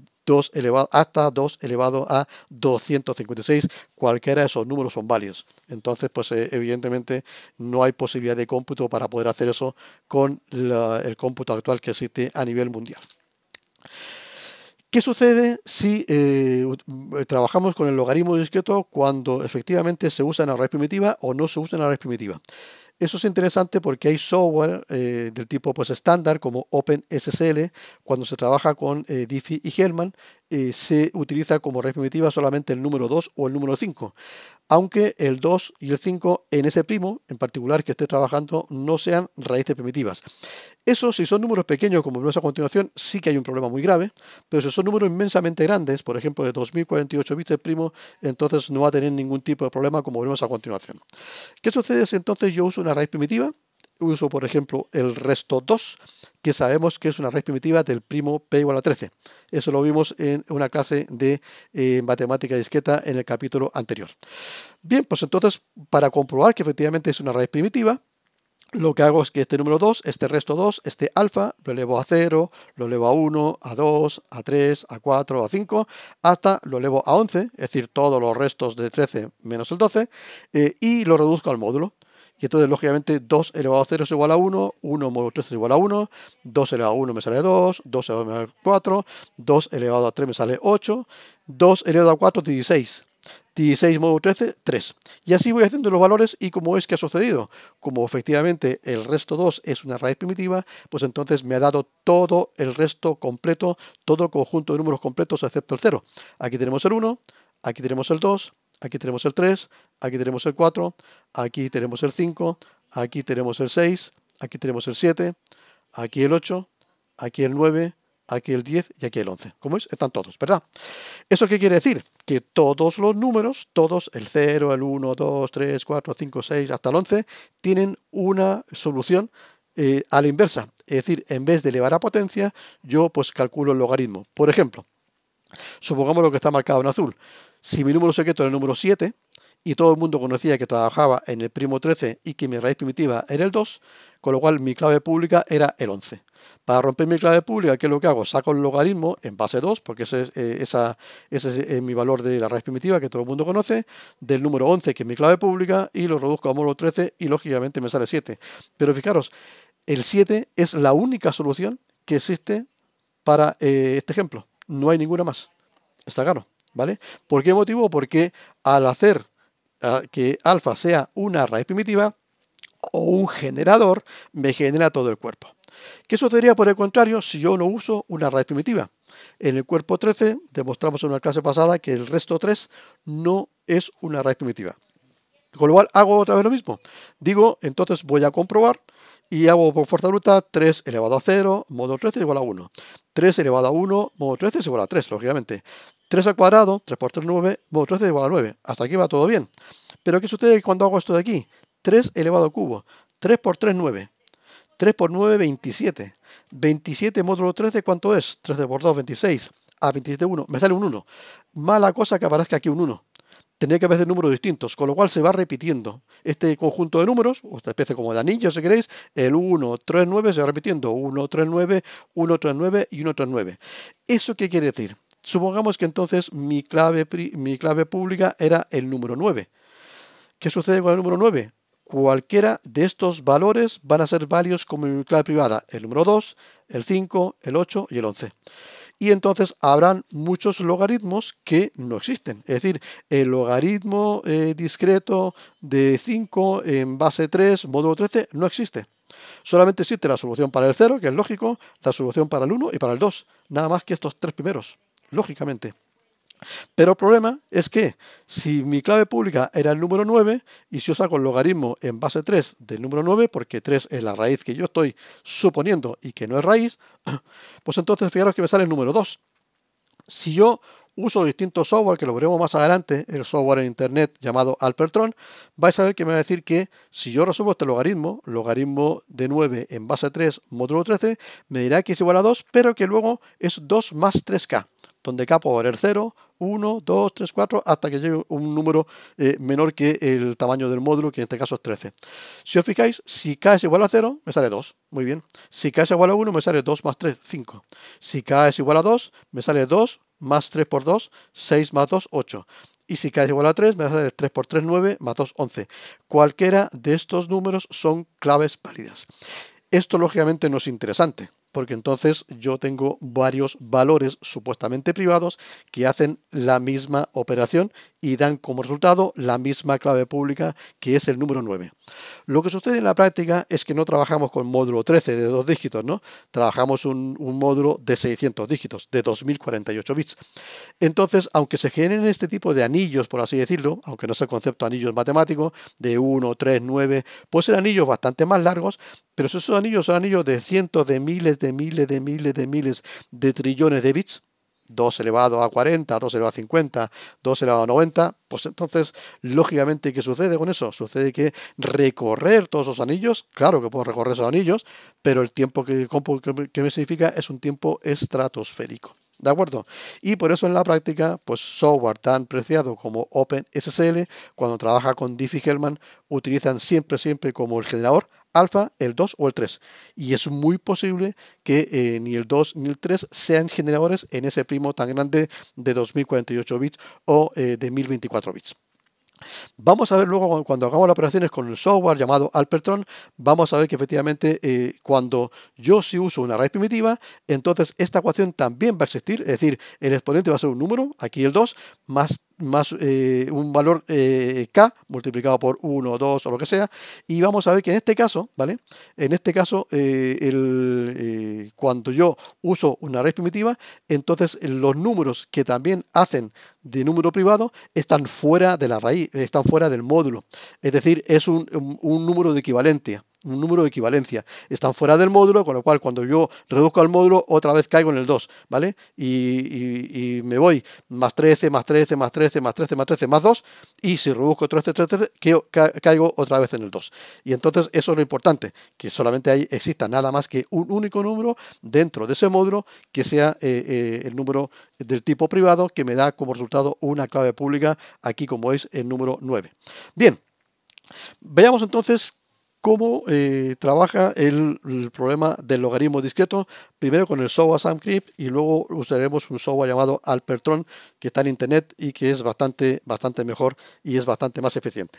elevado, hasta 2 elevado a 256. Cualquiera de esos números son válidos. Entonces, pues eh, evidentemente no hay posibilidad de cómputo para poder hacer eso con el cómputo actual que existe a nivel mundial. ¿Qué sucede si eh, trabajamos con el logaritmo discreto cuando efectivamente se usa en la raíz primitiva o no se usa en la raíz primitiva? Eso es interesante porque hay software eh, del tipo pues, estándar como OpenSSL, cuando se trabaja con eh, Diffie y Hellman, eh, se utiliza como red primitiva solamente el número 2 o el número 5 aunque el 2 y el 5 en ese primo en particular que esté trabajando no sean raíces primitivas. Eso si son números pequeños como vemos a continuación, sí que hay un problema muy grave, pero si son números inmensamente grandes, por ejemplo de 2048 bits el primo, entonces no va a tener ningún tipo de problema como vemos a continuación. ¿Qué sucede si entonces yo uso una raíz primitiva? uso, por ejemplo, el resto 2, que sabemos que es una raíz primitiva del primo p igual a 13. Eso lo vimos en una clase de eh, matemática disqueta en el capítulo anterior. Bien, pues entonces, para comprobar que efectivamente es una raíz primitiva, lo que hago es que este número 2, este resto 2, este alfa, lo elevo a 0, lo elevo a 1, a 2, a 3, a 4, a 5, hasta lo elevo a 11, es decir, todos los restos de 13 menos el 12, eh, y lo reduzco al módulo. Y entonces, lógicamente, 2 elevado a 0 es igual a 1, 1 modo 13 es igual a 1, 2 elevado a 1 me sale 2, 2 elevado a me sale 4, 2 elevado a 3 me sale 8, 2 elevado a 4 16, 16 modo 13, 3. Y así voy haciendo los valores y como es que ha sucedido, como efectivamente el resto 2 es una raíz primitiva, pues entonces me ha dado todo el resto completo, todo el conjunto de números completos excepto el 0. Aquí tenemos el 1, aquí tenemos el 2, Aquí tenemos el 3, aquí tenemos el 4, aquí tenemos el 5, aquí tenemos el 6, aquí tenemos el 7, aquí el 8, aquí el 9, aquí el 10 y aquí el 11. Como es? están todos, ¿verdad? ¿Eso qué quiere decir? Que todos los números, todos, el 0, el 1, 2, 3, 4, 5, 6, hasta el 11, tienen una solución eh, a la inversa. Es decir, en vez de elevar a potencia, yo pues calculo el logaritmo. Por ejemplo, Supongamos lo que está marcado en azul. Si mi número secreto era el número 7 y todo el mundo conocía que trabajaba en el primo 13 y que mi raíz primitiva era el 2, con lo cual mi clave pública era el 11. Para romper mi clave pública, ¿qué es lo que hago? Saco el logaritmo en base 2, porque ese es, eh, ese eh, mi valor de la raíz primitiva que todo el mundo conoce, del número 11, que es mi clave pública, y lo reduzco a módulo 13 y lógicamente me sale 7. Pero fijaros, el 7 es la única solución que existe para eh, este ejemplo no hay ninguna más. Está claro, ¿vale? ¿Por qué motivo? Porque al hacer que alfa sea una raíz primitiva o un generador, me genera todo el cuerpo. ¿Qué sucedería por el contrario si yo no uso una raíz primitiva? En el cuerpo 13 demostramos en una clase pasada que el resto 3 no es una raíz primitiva. Con lo cual hago otra vez lo mismo. Digo, entonces voy a comprobar y hago por fuerza bruta 3 elevado a 0 modo 13 igual a 1. 3 elevado a 1 modo 13 es igual a 3, lógicamente. 3 al cuadrado, 3 por 3, 9, modo 13 es igual a 9. Hasta aquí va todo bien. Pero ¿qué sucede cuando hago esto de aquí? 3 elevado a cubo. 3 por 3, 9. 3 por 9, 27. 27 módulo 13, ¿cuánto es? 13 por 2, 26. A 27, 1. Me sale un 1. Mala cosa que aparezca aquí un 1 tendría que haber números distintos, con lo cual se va repitiendo este conjunto de números, o esta especie como de anillo, si queréis, el 1, 3, 9 se va repitiendo, 1, 3, 9, 1, 3, 9 y 1, 3, 9. ¿Eso qué quiere decir? Supongamos que entonces mi clave, mi clave pública era el número 9. ¿Qué sucede con el número 9? Cualquiera de estos valores van a ser válidos como mi clave privada, el número 2, el 5, el 8 y el 11 y entonces habrán muchos logaritmos que no existen. Es decir, el logaritmo eh, discreto de 5 en base 3, módulo 13, no existe. Solamente existe la solución para el 0, que es lógico, la solución para el 1 y para el 2, nada más que estos tres primeros, lógicamente. Pero el problema es que si mi clave pública era el número 9 y si yo saco el logaritmo en base 3 del número 9, porque 3 es la raíz que yo estoy suponiendo y que no es raíz, pues entonces fijaros que me sale el número 2. Si yo uso distintos software, que lo veremos más adelante, el software en internet llamado Alpertron, vais a ver que me va a decir que si yo resuelvo este logaritmo, logaritmo de 9 en base 3 módulo 13, me dirá que es igual a 2, pero que luego es 2 más 3k donde K puede valer 0, 1, 2, 3, 4, hasta que llegue un número eh, menor que el tamaño del módulo, que en este caso es 13. Si os fijáis, si K es igual a 0, me sale 2, muy bien. Si K es igual a 1, me sale 2 más 3, 5. Si K es igual a 2, me sale 2 más 3 por 2, 6 más 2, 8. Y si K es igual a 3, me sale 3 por 3, 9, más 2, 11. Cualquiera de estos números son claves válidas. Esto lógicamente no es interesante porque entonces yo tengo varios valores supuestamente privados que hacen la misma operación y dan como resultado la misma clave pública que es el número 9. Lo que sucede en la práctica es que no trabajamos con módulo 13 de dos dígitos, ¿no? Trabajamos un, un módulo de 600 dígitos, de 2048 bits. Entonces, aunque se generen este tipo de anillos, por así decirlo, aunque no sea el concepto anillos matemáticos, de 1, 3, 9, pueden ser anillos bastante más largos, pero esos anillos son anillos de cientos de miles de miles de miles de miles de trillones de bits, 2 elevado a 40, 2 elevado a 50, 2 elevado a 90, pues entonces, lógicamente, ¿qué sucede con eso? Sucede que recorrer todos esos anillos, claro que puedo recorrer esos anillos, pero el tiempo que, que me significa es un tiempo estratosférico. ¿De acuerdo? Y por eso en la práctica, pues software tan preciado como OpenSSL, cuando trabaja con Diffie-Hellman, utilizan siempre, siempre como el generador alfa, el 2 o el 3. Y es muy posible que eh, ni el 2 ni el 3 sean generadores en ese primo tan grande de 2048 bits o eh, de 1024 bits. Vamos a ver luego cuando hagamos las operaciones con el software llamado Alpertron, vamos a ver que efectivamente eh, cuando yo sí uso una raíz primitiva, entonces esta ecuación también va a existir, es decir, el exponente va a ser un número, aquí el 2, más más eh, un valor eh, K multiplicado por 1, 2 o lo que sea. Y vamos a ver que en este caso, ¿vale? En este caso, eh, cuando yo uso una raíz primitiva, entonces los números que también hacen de número privado están fuera de la raíz, están fuera del módulo. Es decir, es un número de equivalencia un número de equivalencia. Están fuera del módulo, con lo cual cuando yo reduzco al módulo, otra vez caigo en el 2, ¿vale? Y, me voy más 13, más 13, más 13, más 13, más 13, más 2, y si reduzco 13, 13, este caigo otra vez en el 2. Y entonces eso es lo importante, que solamente ahí exista nada más que un único número dentro de ese módulo que sea eh, eh, el número del tipo privado que me da como resultado una clave pública, aquí como es el número 9. Bien. Veamos entonces cómo eh, trabaja el, problema del logaritmo discreto, primero con el software SamCrypt y luego usaremos un software llamado Alpertron que está en internet y que es bastante, bastante mejor y es bastante más eficiente.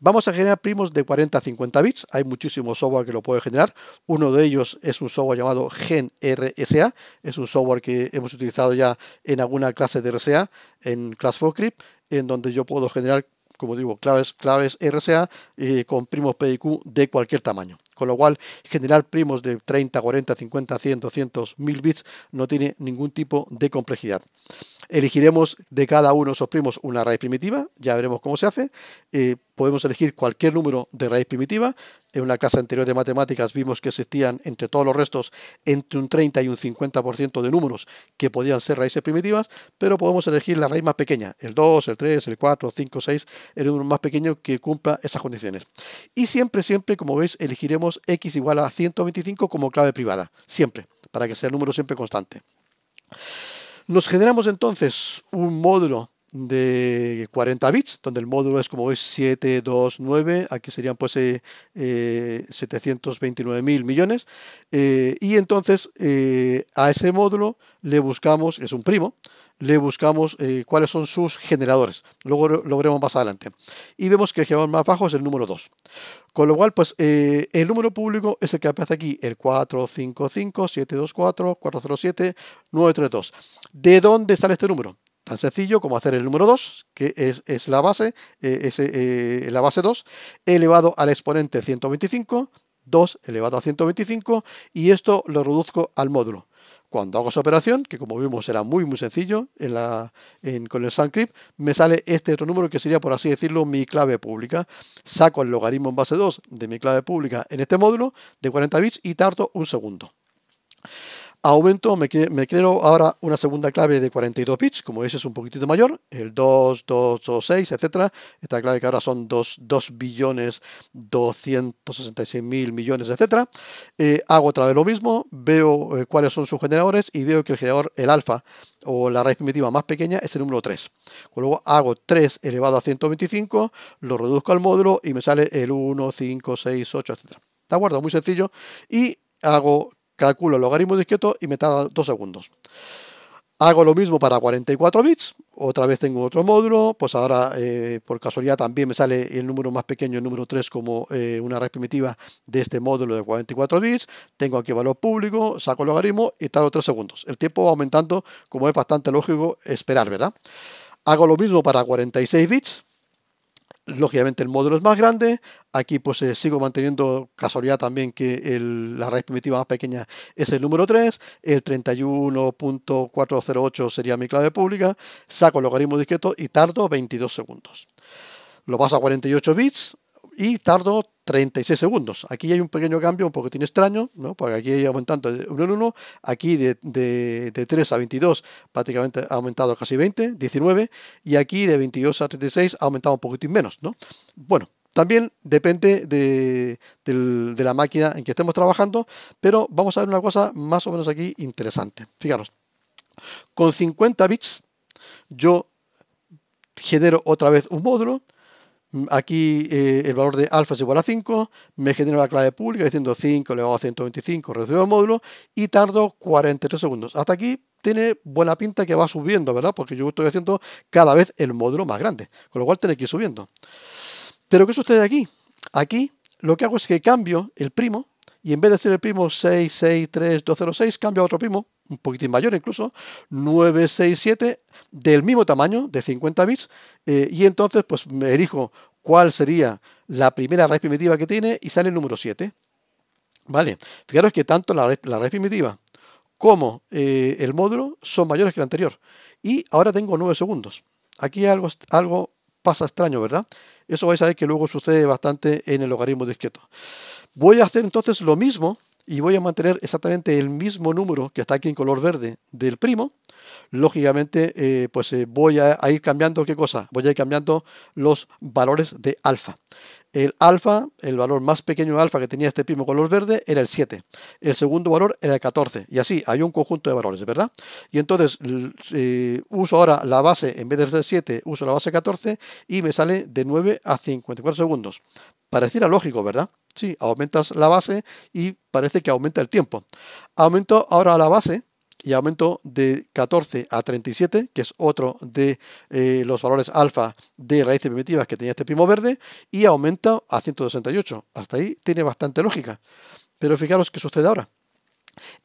Vamos a generar primos de 40 a 50 bits, hay muchísimos software que lo puede generar, uno de ellos es un software llamado GenRSA, es un software que hemos utilizado ya en alguna clase de RSA, en Class 4 en donde yo puedo generar como digo, claves, claves RCA eh, con primos Q de cualquier tamaño. Con lo cual, generar primos de 30, 40, 50, 100, 200, 1000 bits no tiene ningún tipo de complejidad. Elegiremos de cada uno de esos primos una raíz primitiva, ya veremos cómo se hace. Eh, podemos elegir cualquier número de raíz primitiva. En una clase anterior de matemáticas vimos que existían entre todos los restos entre un 30 y un 50% de números que podían ser raíces primitivas, pero podemos elegir la raíz más pequeña, el 2, el 3, el 4, 5, 6, el número más pequeño que cumpla esas condiciones. Y siempre, siempre, como veis, elegiremos x igual a 125 como clave privada, siempre, para que sea el número siempre constante. Nos generamos entonces un módulo de 40 bits, donde el módulo es como es 729, aquí serían pues 729 eh, eh, mil millones, eh, y entonces a ese módulo le buscamos, es un primo, le buscamos eh, cuáles son sus generadores. Luego lo veremos más adelante. Y vemos que el generador más bajo es el número 2. Con lo cual, pues eh, el número público es el que aparece aquí, el 455, 724, 407, 932. ¿De dónde sale este número? Tan sencillo como hacer el número 2, que es, la base, eh, es, la base 2, elevado al exponente 125, 2 elevado a 125, y esto lo reduzco al módulo. Cuando hago esa operación, que como vimos era muy muy sencillo en la, en, con el SunCrypt, me sale este otro número que sería, por así decirlo, mi clave pública. Saco el logaritmo en base 2 de mi clave pública en este módulo de 40 bits y tardo un segundo aumento, me, me creo ahora una segunda clave de 42 bits, como ese es un poquitito mayor, el 2, 2, 2, 6, etc. Esta clave que ahora son 2, billones 266 mil millones, etc. Eh, hago otra vez lo mismo, veo eh, cuáles son sus generadores y veo que el generador, el alfa o la raíz primitiva más pequeña es el número 3. Luego hago 3 elevado a 125, lo reduzco al módulo y me sale el 1, 5, 6, 8, etc. ¿De acuerdo? Muy sencillo. Y hago calculo el logaritmo de y me tarda 2 segundos. Hago lo mismo para 44 bits, otra vez tengo otro módulo, pues ahora eh, por casualidad también me sale el número más pequeño, el número 3, como eh, una red primitiva de este módulo de 44 bits, tengo aquí valor público, saco el logaritmo y tardo 3 segundos. El tiempo va aumentando, como es bastante lógico esperar, ¿verdad? Hago lo mismo para 46 bits, lógicamente el módulo es más grande. Aquí pues eh, sigo manteniendo casualidad también que la raíz primitiva más pequeña es el número 3. El 31.408 sería mi clave pública. Saco el logaritmo discreto y tardo 22 segundos. Lo paso a 48 bits y tardo 36 segundos. Aquí hay un pequeño cambio un poquitín extraño, ¿no? porque aquí hay aumentando de 1 en 1, aquí de, 3 a 22 prácticamente ha aumentado casi 20, 19, y aquí de 22 a 36 ha aumentado un poquitín menos. ¿no? Bueno, también depende de, de la máquina en que estemos trabajando, pero vamos a ver una cosa más o menos aquí interesante. Fijaros, con 50 bits yo genero otra vez un módulo, Mm, aquí eh, el valor de alfa es igual a 5, me genera la clave pública diciendo 5 elevado a 125 recibo el módulo y tardo 43 segundos. Hasta aquí tiene buena pinta que va subiendo, ¿verdad? Porque yo estoy haciendo cada vez el módulo más grande, con lo cual tiene que ir subiendo. Pero ¿qué sucede aquí? Aquí lo que hago es que cambio el primo y en vez de ser el primo 0, 6, cambio a otro primo un poquitín mayor incluso, 967 del mismo tamaño, de 50 bits, eh, y entonces pues me elijo cuál sería la primera raíz primitiva que tiene y sale el número 7. Vale, fijaros que tanto la, raíz primitiva como eh, el módulo son mayores que el anterior. Y ahora tengo 9 segundos. Aquí algo, algo pasa extraño, ¿verdad? Eso vais a ver que luego sucede bastante en el logaritmo discreto. Voy a hacer entonces lo mismo y voy a mantener exactamente el mismo número que está aquí en color verde del primo, lógicamente eh, pues eh, voy a, ir cambiando qué cosa, voy a ir cambiando los valores de alfa. El alfa, el valor más pequeño de alfa que tenía este primo color verde era el 7, el segundo valor era el 14 y así hay un conjunto de valores, ¿verdad? Y entonces eh, uso ahora la base, en vez de ser 7, uso la base 14 y me sale de 9 a 54 segundos. Pareciera lógico, ¿verdad? Sí, aumentas la base y parece que aumenta el tiempo. Aumento ahora la base y aumento de 14 a 37, que es otro de eh, los valores alfa de raíces primitivas que tenía este primo verde, y aumenta a 168. Hasta ahí tiene bastante lógica. Pero fijaros qué sucede ahora.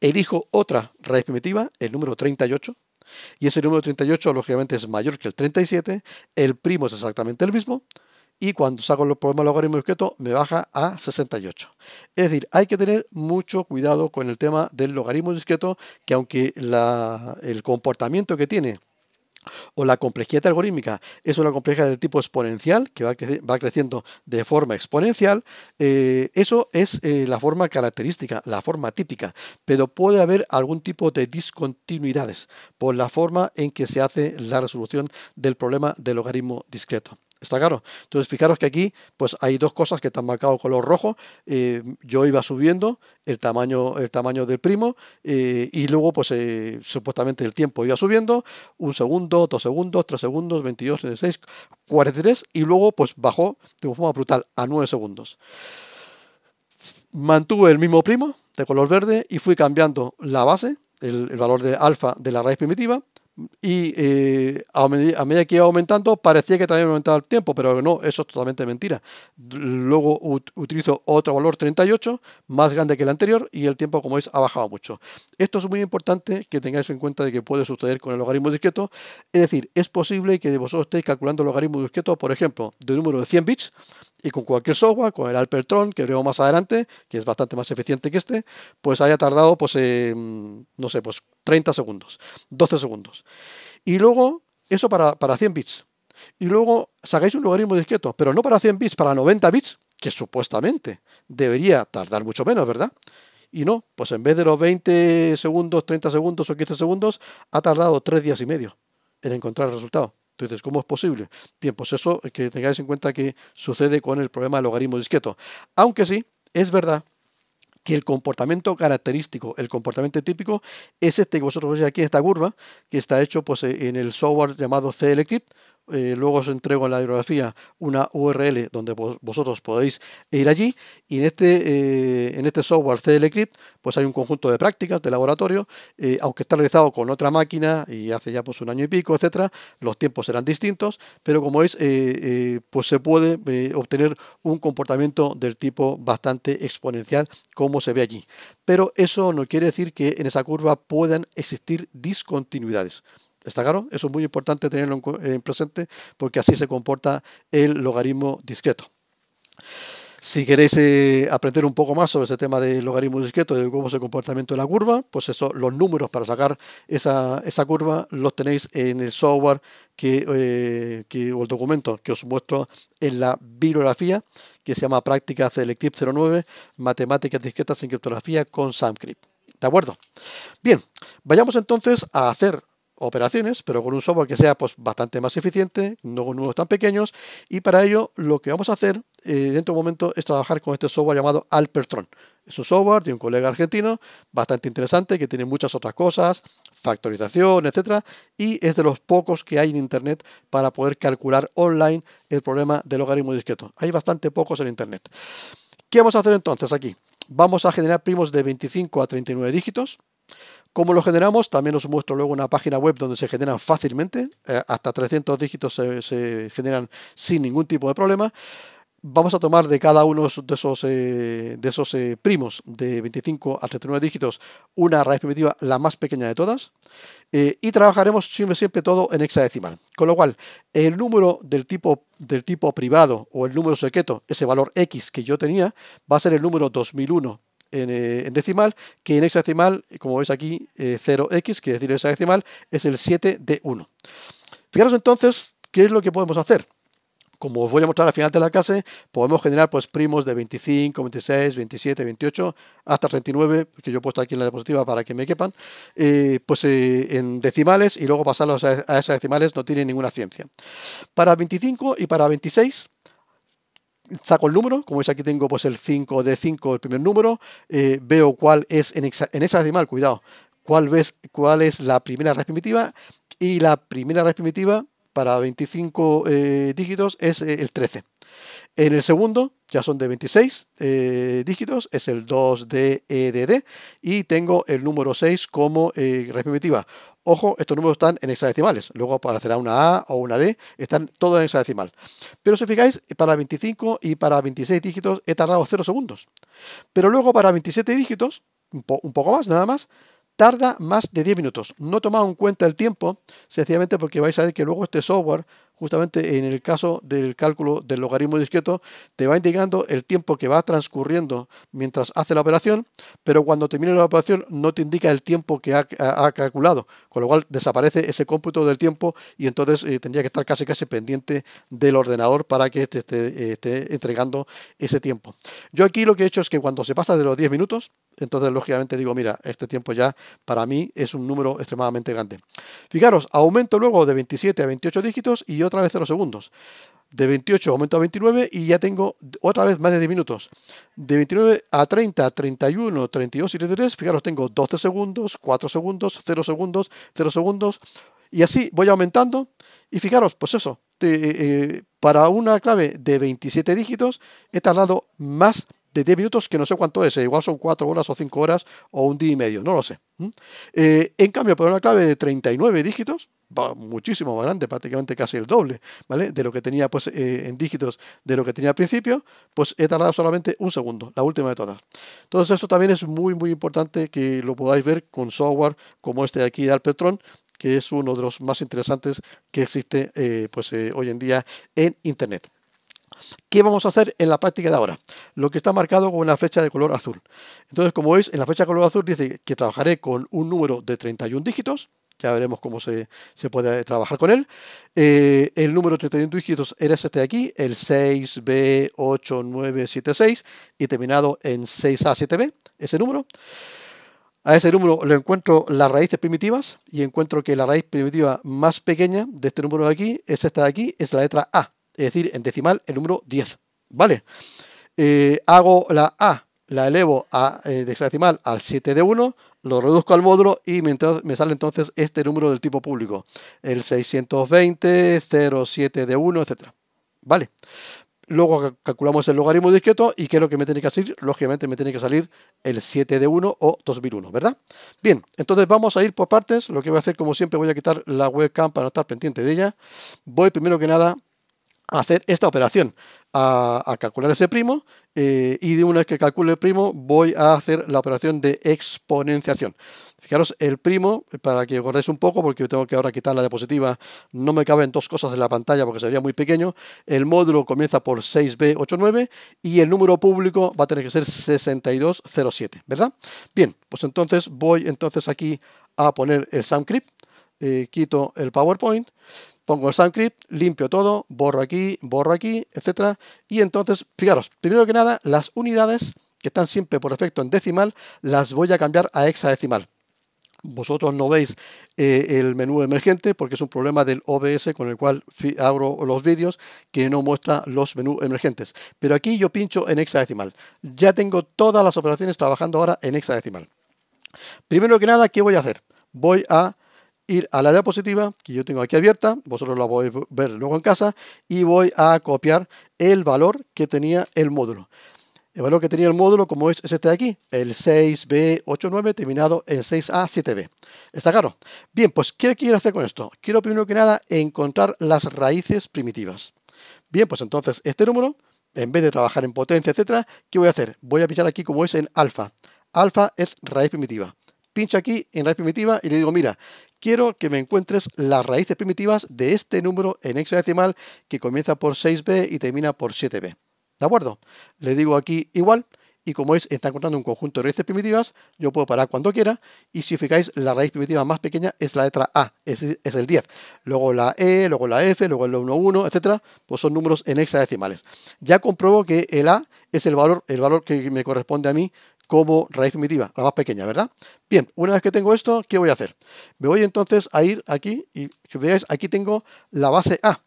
Elijo otra raíz primitiva, el número 38, y ese número 38 lógicamente es mayor que el 37, el primo es exactamente el mismo, y cuando saco los problemas logaritmo discreto me baja a 68. Es decir, hay que tener mucho cuidado con el tema del logaritmo discreto, que aunque el comportamiento que tiene o la complejidad algorítmica es una complejidad del tipo exponencial que va, creciendo de forma exponencial, eh, eso es eh, la forma característica, la forma típica, pero puede haber algún tipo de discontinuidades por la forma en que se hace la resolución del problema del logaritmo discreto. Está claro. Entonces, fijaros que aquí pues hay dos cosas que están marcadas color rojo. Eh, yo iba subiendo el tamaño, el tamaño del primo eh, y luego pues eh, supuestamente el tiempo iba subiendo. Un segundo, dos segundos, tres segundos, 22, 36, 43 y luego pues bajó de forma brutal a 9 segundos. Mantuve el mismo primo de color verde y fui cambiando la base, el valor de alfa de la raíz primitiva y eh, a, medida, que iba aumentando parecía que también aumentaba el tiempo, pero no, eso es totalmente mentira. Luego utilizo otro valor 38, más grande que el anterior, y el tiempo, como veis, ha bajado mucho. Esto es muy importante que tengáis en cuenta de que puede suceder con el logaritmo discreto, es decir, es posible que vosotros estéis calculando el logaritmo discreto, por ejemplo, de número de 100 bits, y con cualquier software, con el Alpertron, que veremos más adelante, que es bastante más eficiente que este, pues haya tardado, pues, eh, no sé, pues 30 segundos, 12 segundos. Y luego, eso para, para 100 bits. Y luego sacáis un logaritmo discreto, pero no para 100 bits, para 90 bits, que supuestamente debería tardar mucho menos, ¿verdad? Y no, pues en vez de los 20 segundos, 30 segundos o 15 segundos, ha tardado 3 días y medio en encontrar el resultado. Entonces, ¿cómo es posible? Bien, pues eso eh, que tengáis en cuenta que sucede con el problema del logaritmo discreto. Aunque sí, es verdad que el comportamiento característico, el comportamiento típico, es este que vosotros veis aquí esta curva, que está hecho pues, en el software llamado CLKit eh, luego os entrego en la bibliografía una URL donde vosotros podéis ir allí. Y en este, eh, en este software CL pues hay un conjunto de prácticas de laboratorio, eh, aunque está realizado con otra máquina y hace ya pues un año y pico, etcétera, los tiempos serán distintos, pero como veis, pues se puede obtener un comportamiento del tipo bastante exponencial, como se ve allí. Pero eso no quiere decir que en esa curva puedan existir discontinuidades. ¿Está claro? Eso es muy importante tenerlo en presente porque así se comporta el logaritmo discreto. Si queréis eh, aprender un poco más sobre ese tema del logaritmo discreto, de cómo es el comportamiento de la curva, pues eso, los números para sacar esa, curva los tenéis en el software eh, que, o el documento que os muestro en la bibliografía, que se llama Prácticas del 09, Matemáticas Discretas en Criptografía con SAMCRIP. ¿De acuerdo? Bien, vayamos entonces a hacer operaciones, pero con un software que sea pues, bastante más eficiente, no con unos tan pequeños, y para ello lo que vamos a hacer eh, dentro de un momento es trabajar con este software llamado Alpertron. Es un software de un colega argentino bastante interesante que tiene muchas otras cosas, factorización, etcétera, y es de los pocos que hay en internet para poder calcular online el problema del logaritmo discreto. Hay bastante pocos en internet. ¿Qué vamos a hacer entonces aquí? Vamos a generar primos de 25 a 39 dígitos ¿Cómo lo generamos? También os muestro luego una página web donde se generan fácilmente, eh, hasta 300 dígitos se, generan sin ningún tipo de problema. Vamos a tomar de cada uno de esos, eh, de esos eh, primos de 25 a 39 dígitos una raíz primitiva, la más pequeña de todas, y trabajaremos siempre, siempre todo en hexadecimal. Con lo cual, el número del tipo, del tipo privado o el número secreto, ese valor X que yo tenía, va a ser el número 2001 eh, en, decimal, que en hexadecimal, como veis aquí, 0x, eh, que es decir hexadecimal, es el 7 de 1. Fijaros entonces qué es lo que podemos hacer. Como os voy a mostrar al final de la clase, podemos generar pues, primos de 25, 26, 27, 28, hasta 39, que yo he puesto aquí en la diapositiva para que me quepan, eh, pues en decimales y luego pasarlos a, a esas no tiene ninguna ciencia. Para 25 y para 26 saco el número, como veis aquí tengo pues el 5 de 5, el primer número, eh, veo cuál es en, en esa decimal, cuidado, cuál, ves, cuál es la primera red primitiva y la primera red primitiva para 25 eh, dígitos es eh, el 13. En el segundo ya son de 26 dígitos, es el 2 dedd y tengo el número 6 como eh, primitiva. Ojo, estos números están en hexadecimales. Luego para hacer una A o una D. Están todos en hexadecimal. Pero si fijáis, para 25 y para 26 dígitos he tardado 0 segundos. Pero luego para 27 dígitos, un, un poco más, nada más, tarda más de 10 minutos. No tomado en cuenta el tiempo, sencillamente porque vais a ver que luego este software justamente en el caso del cálculo del logaritmo discreto, te va indicando el tiempo que va transcurriendo mientras hace la operación, pero cuando termina la operación no te indica el tiempo que ha, calculado, con lo cual desaparece ese cómputo del tiempo y entonces eh, tendría que estar casi casi pendiente del ordenador para que te eh, esté entregando ese tiempo. Yo aquí lo que he hecho es que cuando se pasa de los 10 minutos, entonces lógicamente digo, mira, este tiempo ya para mí es un número extremadamente grande. Fijaros, aumento luego de 27 a 28 dígitos y yo otra vez 0 segundos. De 28 aumento a 29 y ya tengo otra vez más de 10 minutos. De 29 a 30, 31, 32 y 33, fijaros, tengo 12 segundos, 4 segundos, 0 segundos, 0 segundos. Y así voy aumentando. Y fijaros, pues eso, eh, eh, para una clave de 27 dígitos he tardado más de 10 minutos, que no sé cuánto es, eh, igual son 4 horas o 5 horas o un día y medio, no lo sé. Eh, en cambio, para una clave de 39 dígitos, va muchísimo más grande, prácticamente casi el doble, ¿vale? De lo que tenía pues, eh, en dígitos, de lo que tenía al principio, pues he tardado solamente un segundo, la última de todas. Entonces esto también es muy, muy importante que lo podáis ver con software como este de aquí de Alpertron que es uno de los más interesantes que existe pues, hoy en día en Internet. ¿Qué vamos a hacer en la práctica de ahora? Lo que está marcado con una flecha de color azul. Entonces, como veis, en la flecha de color azul dice que trabajaré con un número de 31 dígitos. Ya veremos cómo se, puede trabajar con él. Eh, el número de 31 dígitos era este de aquí, el 6B8976, y terminado en 6A7B, ese número. A ese número le encuentro las raíces primitivas y encuentro que la raíz primitiva más pequeña de este número de aquí es esta de aquí, es la letra A es decir, en decimal el número 10, ¿vale? Eh, hago la A, la elevo a eh, decimal al 7 de 1, lo reduzco al módulo y me, me, sale entonces este número del tipo público, el 620, 07 de 1, etc. ¿Vale? Luego calculamos el logaritmo discreto y qué es lo que me tiene que salir. Lógicamente me tiene que salir el 7 de 1 o 2001, ¿verdad? Bien, entonces vamos a ir por partes. Lo que voy a hacer, como siempre, voy a quitar la webcam para no estar pendiente de ella. Voy primero que nada hacer esta operación, a, calcular ese primo eh, y de una vez que calcule el primo voy a hacer la operación de exponenciación. Fijaros, el primo, para que guardéis un poco, porque tengo que ahora quitar la diapositiva, no me caben dos cosas en la pantalla porque sería muy pequeño, el módulo comienza por 6B89 y el número público va a tener que ser 6207, ¿verdad? Bien, pues entonces voy entonces aquí a poner el SoundCrypt, eh, quito el PowerPoint pongo el SoundCrypt, limpio todo, borro aquí, borro aquí, etc. Y entonces, fijaros, primero que nada, las unidades que están siempre por efecto en decimal, las voy a cambiar a hexadecimal. Vosotros no veis eh, el menú emergente porque es un problema del OBS con el cual abro los vídeos que no muestra los menús emergentes. Pero aquí yo pincho en hexadecimal. Ya tengo todas las operaciones trabajando ahora en hexadecimal. Primero que nada, ¿qué voy a hacer? Voy a ir a la diapositiva que yo tengo aquí abierta, vosotros la podéis ver luego en casa, y voy a copiar el valor que tenía el módulo. El valor que tenía el módulo, como es, este de aquí, el 6B89 terminado en 6A7B. ¿Está claro? Bien, pues ¿qué quiero hacer con esto? Quiero primero que nada encontrar las raíces primitivas. Bien, pues entonces este número, en vez de trabajar en potencia, etcétera, ¿qué voy a hacer? Voy a pinchar aquí como es en alfa. Alfa es raíz primitiva. Pincho aquí en raíz primitiva y le digo, mira, quiero que me encuentres las raíces primitivas de este número en hexadecimal que comienza por 6b y termina por 7b. ¿De acuerdo? Le digo aquí igual y como es, está encontrando un conjunto de raíces primitivas, yo puedo parar cuando quiera, y si fijáis, la raíz primitiva más pequeña es la letra A, es, el 10, luego la E, luego la F, luego el 1, 1, etcétera, pues son números en hexadecimales. Ya compruebo que el A es el valor que me corresponde a mí como raíz primitiva, la más pequeña, ¿verdad? Bien, una vez que tengo esto, ¿qué voy a hacer? Me voy entonces a ir aquí y que veáis, aquí tengo la base A.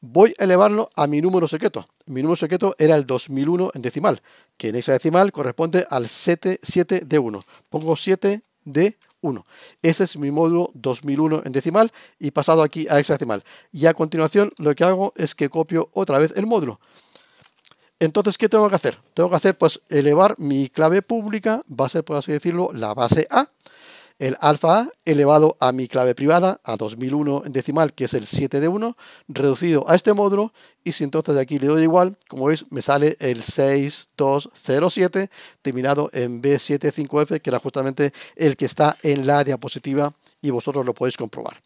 Voy a elevarlo a mi número secreto. Mi número secreto era el 2001 en decimal, que en hexadecimal corresponde al 77 d 1. Pongo 7 d 1. Ese es mi módulo 2001 en decimal y pasado aquí a hexadecimal. Y a continuación lo que hago es que copio otra vez el módulo. Entonces, ¿qué tengo que hacer? Tengo que hacer, pues, elevar mi clave pública, va a ser, por así decirlo, la base A, el alfa A elevado a mi clave privada, a 2001 en decimal, que es el 7 de 1, reducido a este módulo, y si entonces aquí le doy igual, como veis, me sale el 6207, terminado en B75F, que era justamente el que está en la diapositiva, y vosotros lo podéis comprobar.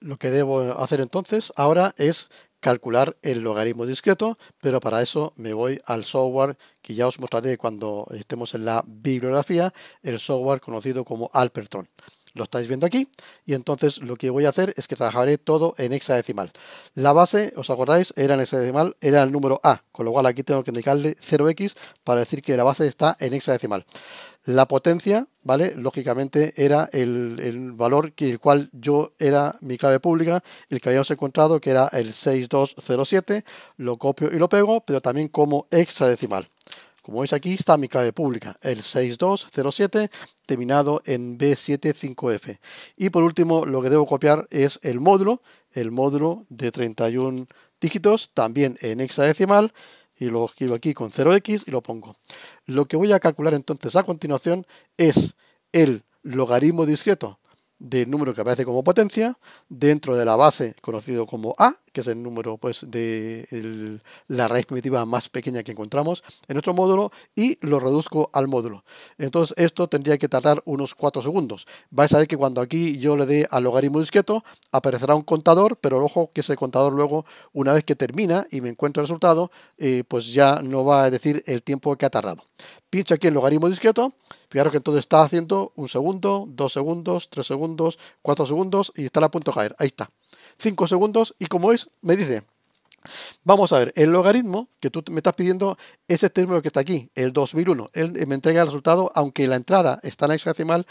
Lo que debo hacer entonces ahora es calcular el logaritmo discreto, pero para eso me voy al software que ya os mostraré cuando estemos en la bibliografía, el software conocido como Alpertron lo estáis viendo aquí, y entonces lo que voy a hacer es que trabajaré todo en hexadecimal. La base, ¿os acordáis? Era en hexadecimal, era el número A, con lo cual aquí tengo que indicarle 0x para decir que la base está en hexadecimal. La potencia, ¿vale? Lógicamente era el, el valor que el cual yo era mi clave pública, el que habíamos encontrado que era el 6207, lo copio y lo pego, pero también como hexadecimal. Como veis aquí está mi clave pública, el 6207 terminado en B75F. Y por último lo que debo copiar es el módulo, el módulo de 31 dígitos, también en hexadecimal, y lo escribo aquí con 0x y lo pongo. Lo que voy a calcular entonces a continuación es el logaritmo discreto del número que aparece como potencia dentro de la base conocido como A que es el número pues, de la raíz primitiva más pequeña que encontramos en nuestro módulo, y lo reduzco al módulo. Entonces esto tendría que tardar unos 4 segundos. Vais a ver que cuando aquí yo le dé al logaritmo disqueto, aparecerá un contador, pero ojo que ese contador luego, una vez que termina y me encuentro el resultado, eh, pues ya no va a decir el tiempo que ha tardado. Pincho aquí el logaritmo disqueto, fijaros que entonces está haciendo un segundo, dos segundos, tres segundos, cuatro segundos y está a punto de caer. Ahí está. 5 segundos y como es, me dice, Vamos a ver, el logaritmo que tú me estás pidiendo es este número que está aquí, el 2001. Él eh, me entrega el resultado, aunque la entrada está en hexadecimal,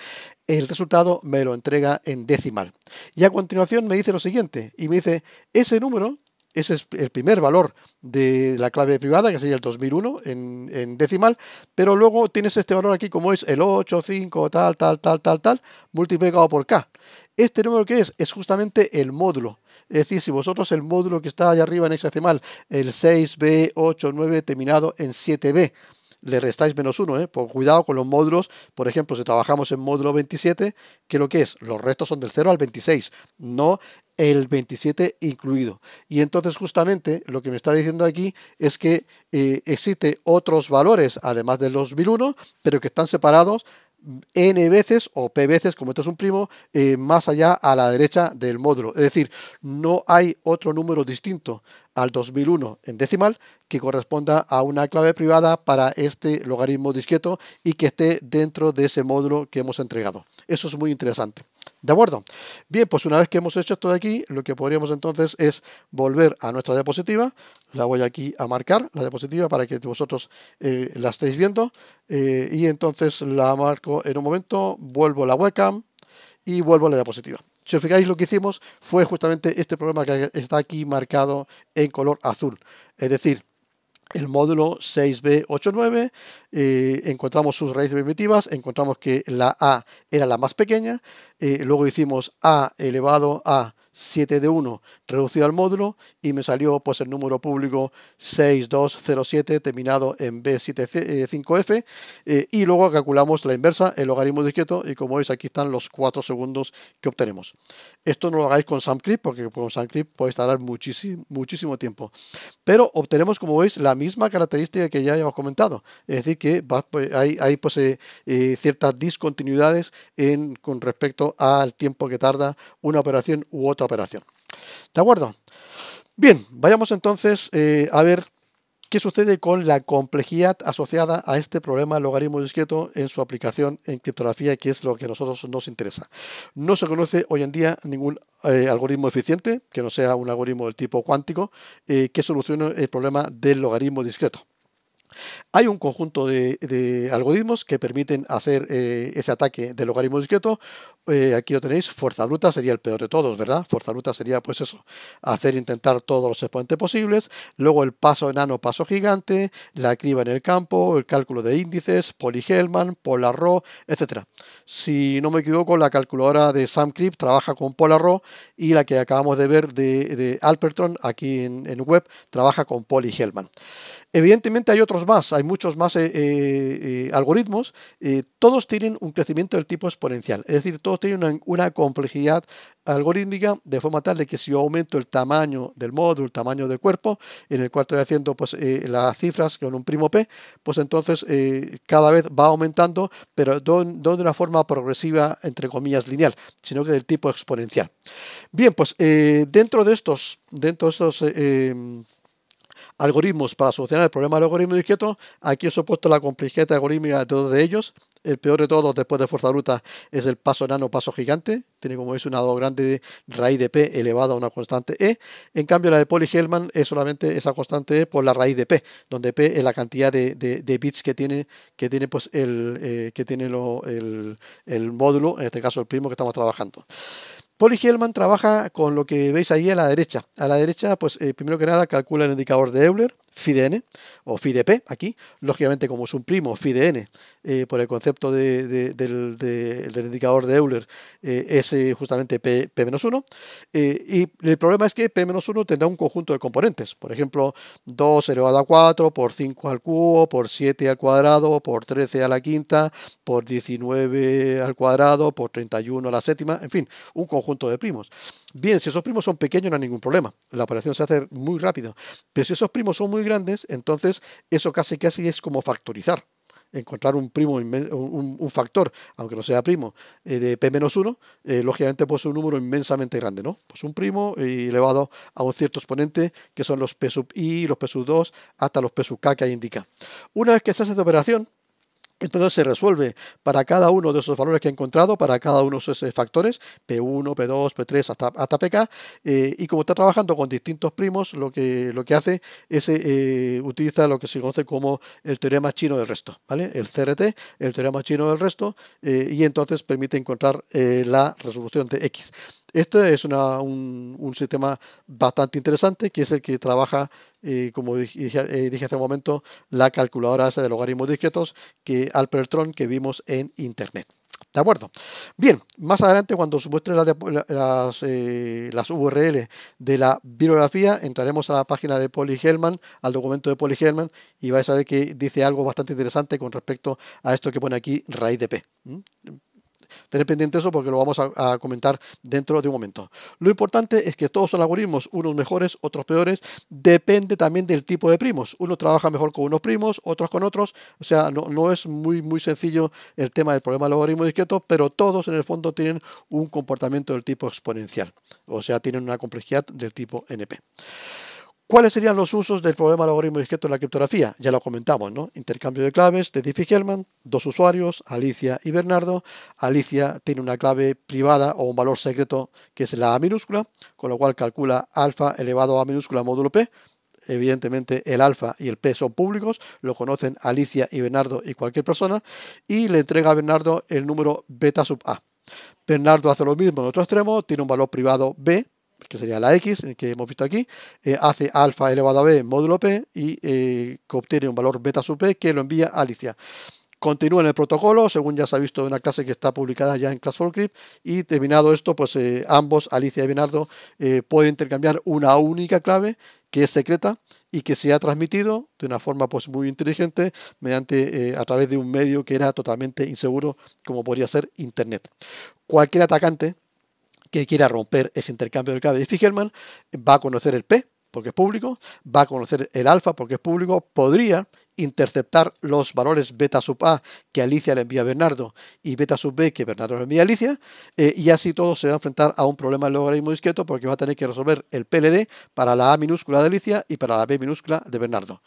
el resultado me lo entrega en decimal. Y a continuación me dice lo siguiente, y me dice, ese número ese es el primer valor de la clave privada, que sería el 2001 en, decimal, pero luego tienes este valor aquí como es el 8, 5, tal, tal, tal, tal, tal, multiplicado por k. Este número que es es justamente el módulo. Es decir, si vosotros el módulo que está allá arriba en hexadecimal, el 6b89 terminado en 7b, le restáis menos 1, ¿eh? Por cuidado con los módulos, por ejemplo, si trabajamos en módulo 27, que lo que es, los restos son del 0 al 26, no el 27 incluido. Y entonces justamente lo que me está diciendo aquí es que existen eh, existe otros valores, además de los 1001, pero que están separados n veces o p veces, como esto es un primo, eh, más allá a la derecha del módulo. Es decir, no hay otro número distinto al 2001 en decimal que corresponda a una clave privada para este logaritmo discreto y que esté dentro de ese módulo que hemos entregado. Eso es muy interesante. ¿De acuerdo? Bien, pues una vez que hemos hecho esto de aquí, lo que podríamos entonces es volver a nuestra diapositiva. La voy aquí a marcar, la diapositiva, para que vosotros eh, la estéis viendo. Eh, y entonces la marco en un momento, vuelvo a la webcam y vuelvo a la diapositiva. Si os fijáis, lo que hicimos fue justamente este problema que está aquí marcado en color azul. Es decir, el módulo 6b89, eh, encontramos sus raíces primitivas, encontramos que la a era la más pequeña, eh, luego hicimos a elevado a 7 de 1 reducido al módulo y me salió pues el número público 6207 terminado en b 5, eh, f eh, y luego calculamos la inversa, el logaritmo discreto y como veis aquí están los 4 segundos que obtenemos. Esto no lo hagáis con SamClip porque con SamClip puede tardar muchísimo, tiempo. Pero obtenemos como veis la misma característica que ya hemos comentado, es decir que pues, hay, pues, eh, ciertas discontinuidades en, con respecto al tiempo que tarda una operación u otra operación. ¿De acuerdo? Bien, vayamos entonces eh, a ver qué sucede con la complejidad asociada a este problema logaritmo discreto en su aplicación en criptografía, que es lo que a nosotros nos interesa. No se conoce hoy en día ningún eh, algoritmo eficiente, que no sea un algoritmo del tipo cuántico, eh, que solucione el problema del logaritmo discreto. Hay un conjunto de, algoritmos que permiten hacer eh, ese ataque de logaritmo discreto. Eh, aquí lo tenéis, fuerza bruta sería el peor de todos, ¿verdad? Fuerza bruta sería pues eso, hacer intentar todos los exponentes posibles, luego el paso enano, paso gigante, la criba en el campo, el cálculo de índices, polyhelman, Polarro, etc. Si no me equivoco, la calculadora de Sam trabaja con Polarro y la que acabamos de ver de, Alpertron aquí en, web trabaja con poli-Hellman. Evidentemente hay otros más, hay muchos más eh, eh, eh, algoritmos, todos tienen un crecimiento del tipo exponencial, es decir, todos tienen una, complejidad algorítmica de forma tal de que si yo aumento el tamaño del módulo, el tamaño del cuerpo, en el cual estoy haciendo pues, las cifras con un primo P, pues entonces cada vez va aumentando, pero no, de una forma progresiva, entre comillas, lineal, sino que del tipo exponencial. Bien, pues dentro de estos, dentro de estos algoritmos para solucionar el problema del algoritmo discreto. Aquí os he puesto la complejidad algorítmica de todos de ellos. El peor de todos después de fuerza bruta es el paso enano, paso gigante. Tiene como es una do grande raíz de P elevada a una constante E. En cambio, la de polly hellman es solamente esa constante E por la raíz de P, donde P es la cantidad de, bits que tiene, que tiene, pues el, eh, que tiene el, el módulo, en este caso el primo que estamos trabajando. Polly Hellman trabaja con lo que veis ahí a la derecha. A la derecha, pues eh, primero que nada calcula el indicador de Euler, de n o de p, aquí, lógicamente como es un primo de n eh, por el concepto de, del, indicador de Euler eh, es eh, justamente P, menos 1 y el problema es que P-1 tendrá un conjunto de componentes, por ejemplo 2 elevado a 4 por 5 al cubo por 7 al cuadrado por 13 a la quinta por 19 al cuadrado por 31 a la séptima, en fin, un conjunto de primos. Bien, si esos primos son pequeños no hay ningún problema, la operación se hace muy rápido, pero si esos primos son muy grandes, entonces eso casi casi es como factorizar encontrar un primo, un, factor, aunque no sea primo, eh, de P-1, eh, lógicamente pues un número inmensamente grande, ¿no? Pues un primo eh, elevado a un cierto exponente, que son los P sub i, los P sub 2, hasta los P sub k que ahí indica. Una vez que se hace esta operación, entonces se resuelve para cada uno de esos valores que he encontrado, para cada uno de esos factores, P1, P2, P3 hasta, hasta PK, eh, y como está trabajando con distintos primos, lo que, lo que hace es utilizar eh, eh, utiliza lo que se conoce como el teorema chino del resto, ¿vale? El CRT, el teorema chino del resto, y entonces permite encontrar la resolución de X. Esto es un, sistema bastante interesante que es el que trabaja, eh, como eh, dije, hace un momento, la calculadora de logaritmos discretos que Alpertron que vimos en Internet. ¿De acuerdo? Bien, más adelante cuando su muestre las, eh, las, URL de la bibliografía, entraremos a la página de Poli Hellman, al documento de Polly Hellman, y vais a ver que dice algo bastante interesante con respecto a esto que pone aquí raíz de P. Tener pendiente eso porque lo vamos a, comentar dentro de un momento. Lo importante es que todos son algoritmos, unos mejores, otros peores. Depende también del tipo de primos. Uno trabaja mejor con unos primos, otros con otros. O sea, no, es muy, muy sencillo el tema del problema del algoritmo discreto, pero todos en el fondo tienen un comportamiento del tipo exponencial. O sea, tienen una complejidad del tipo NP. ¿Cuáles serían los usos del problema algoritmo discreto en la criptografía? Ya lo comentamos, ¿no? Intercambio de claves de Diffie-Hellman, dos usuarios, Alicia y Bernardo. Alicia tiene una clave privada o un valor secreto que es la A minúscula, con lo cual calcula alfa elevado a A minúscula módulo P. Evidentemente el alfa y el P son públicos, lo conocen Alicia y Bernardo y cualquier persona, y le entrega a Bernardo el número beta sub A. Bernardo hace lo mismo en otro extremo, tiene un valor privado B, que sería la X que hemos visto aquí, eh, hace alfa elevado a b módulo p y eh, obtiene un valor beta sub p que lo envía a Alicia. Continúa en el protocolo, según ya se ha visto en una clase que está publicada ya en Class 4 Crypt, y terminado esto, pues eh, ambos, Alicia y Bernardo, pueden intercambiar una única clave que es secreta y que se ha transmitido de una forma pues, muy inteligente mediante a través de un medio que era totalmente inseguro como podría ser internet. Cualquier atacante que quiera romper ese intercambio del cable de figerman va a conocer el P, porque es público, va a conocer el alfa porque es público, podría interceptar los valores beta sub A que Alicia le envía a Bernardo y beta sub B que Bernardo le envía a Alicia, eh, y así todo se va a enfrentar a un problema de logaritmo discreto porque va a tener que resolver el PLD para la A minúscula de Alicia y para la B minúscula de Bernardo.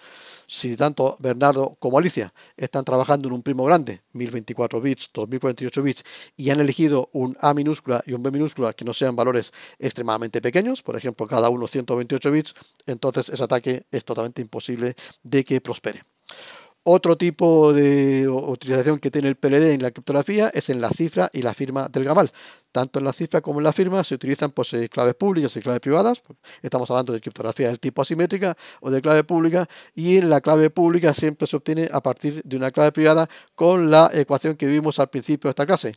Si tanto Bernardo como Alicia están trabajando en un primo grande, 1024 bits, 2048 bits, y han elegido un A minúscula y un B minúscula que no sean valores extremadamente pequeños, por ejemplo, cada uno 128 bits, entonces ese ataque es totalmente imposible de que prospere. Otro tipo de utilización que tiene el PLD en la criptografía es en la cifra y la firma del gamal. Tanto en la cifra como en la firma se utilizan pues, eh, claves públicas y claves privadas. Pues, estamos hablando de criptografía del tipo asimétrica o de clave pública. Y en la clave pública siempre se obtiene a partir de una clave privada con la ecuación que vimos al principio de esta clase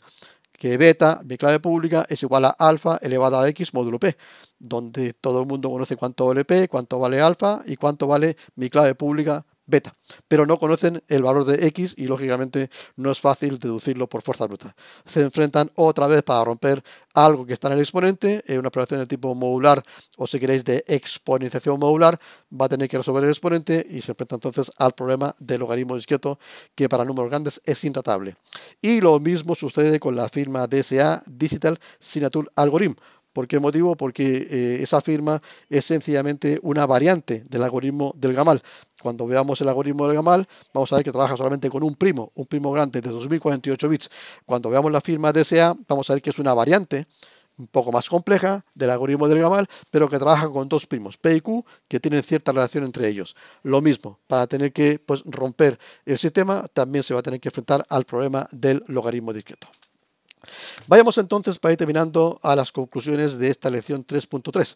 que beta, mi clave pública, es igual a alfa elevado a x módulo p, donde todo el mundo conoce cuánto vale p, cuánto vale alfa y cuánto vale mi clave pública beta, pero no conocen el valor de X y lógicamente no es fácil deducirlo por fuerza bruta. Se enfrentan otra vez para romper algo que está en el exponente, eh, una operación de tipo modular o si queréis de exponenciación modular, va a tener que resolver el exponente y se enfrenta entonces al problema del logaritmo discreto que para números grandes es intratable. Y lo mismo sucede con la firma DSA Digital Signature Algorithm. ¿Por qué motivo? Porque eh, esa firma es sencillamente una variante del algoritmo del Gamal. Cuando veamos el algoritmo del Gamal, vamos a ver que trabaja solamente con un primo, un primo grande de 2048 bits. Cuando veamos la firma DSA, vamos a ver que es una variante un poco más compleja del algoritmo del Gamal, pero que trabaja con dos primos, P y Q, que tienen cierta relación entre ellos. Lo mismo, para tener que pues, romper el sistema, también se va a tener que enfrentar al problema del logaritmo discreto. Vayamos entonces para ir terminando a las conclusiones de esta lección 3.3.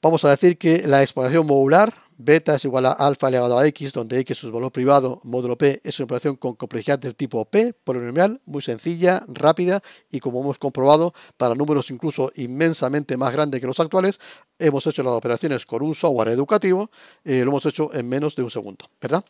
Vamos a decir que la exploración modular Beta es igual a alfa elevado a x, donde x es su valor privado, módulo p es una operación con complejidad del tipo p, polinomial, muy sencilla, rápida y como hemos comprobado, para números incluso inmensamente más grandes que los actuales, hemos hecho las operaciones con un software educativo, eh, lo hemos hecho en menos de un segundo, ¿verdad?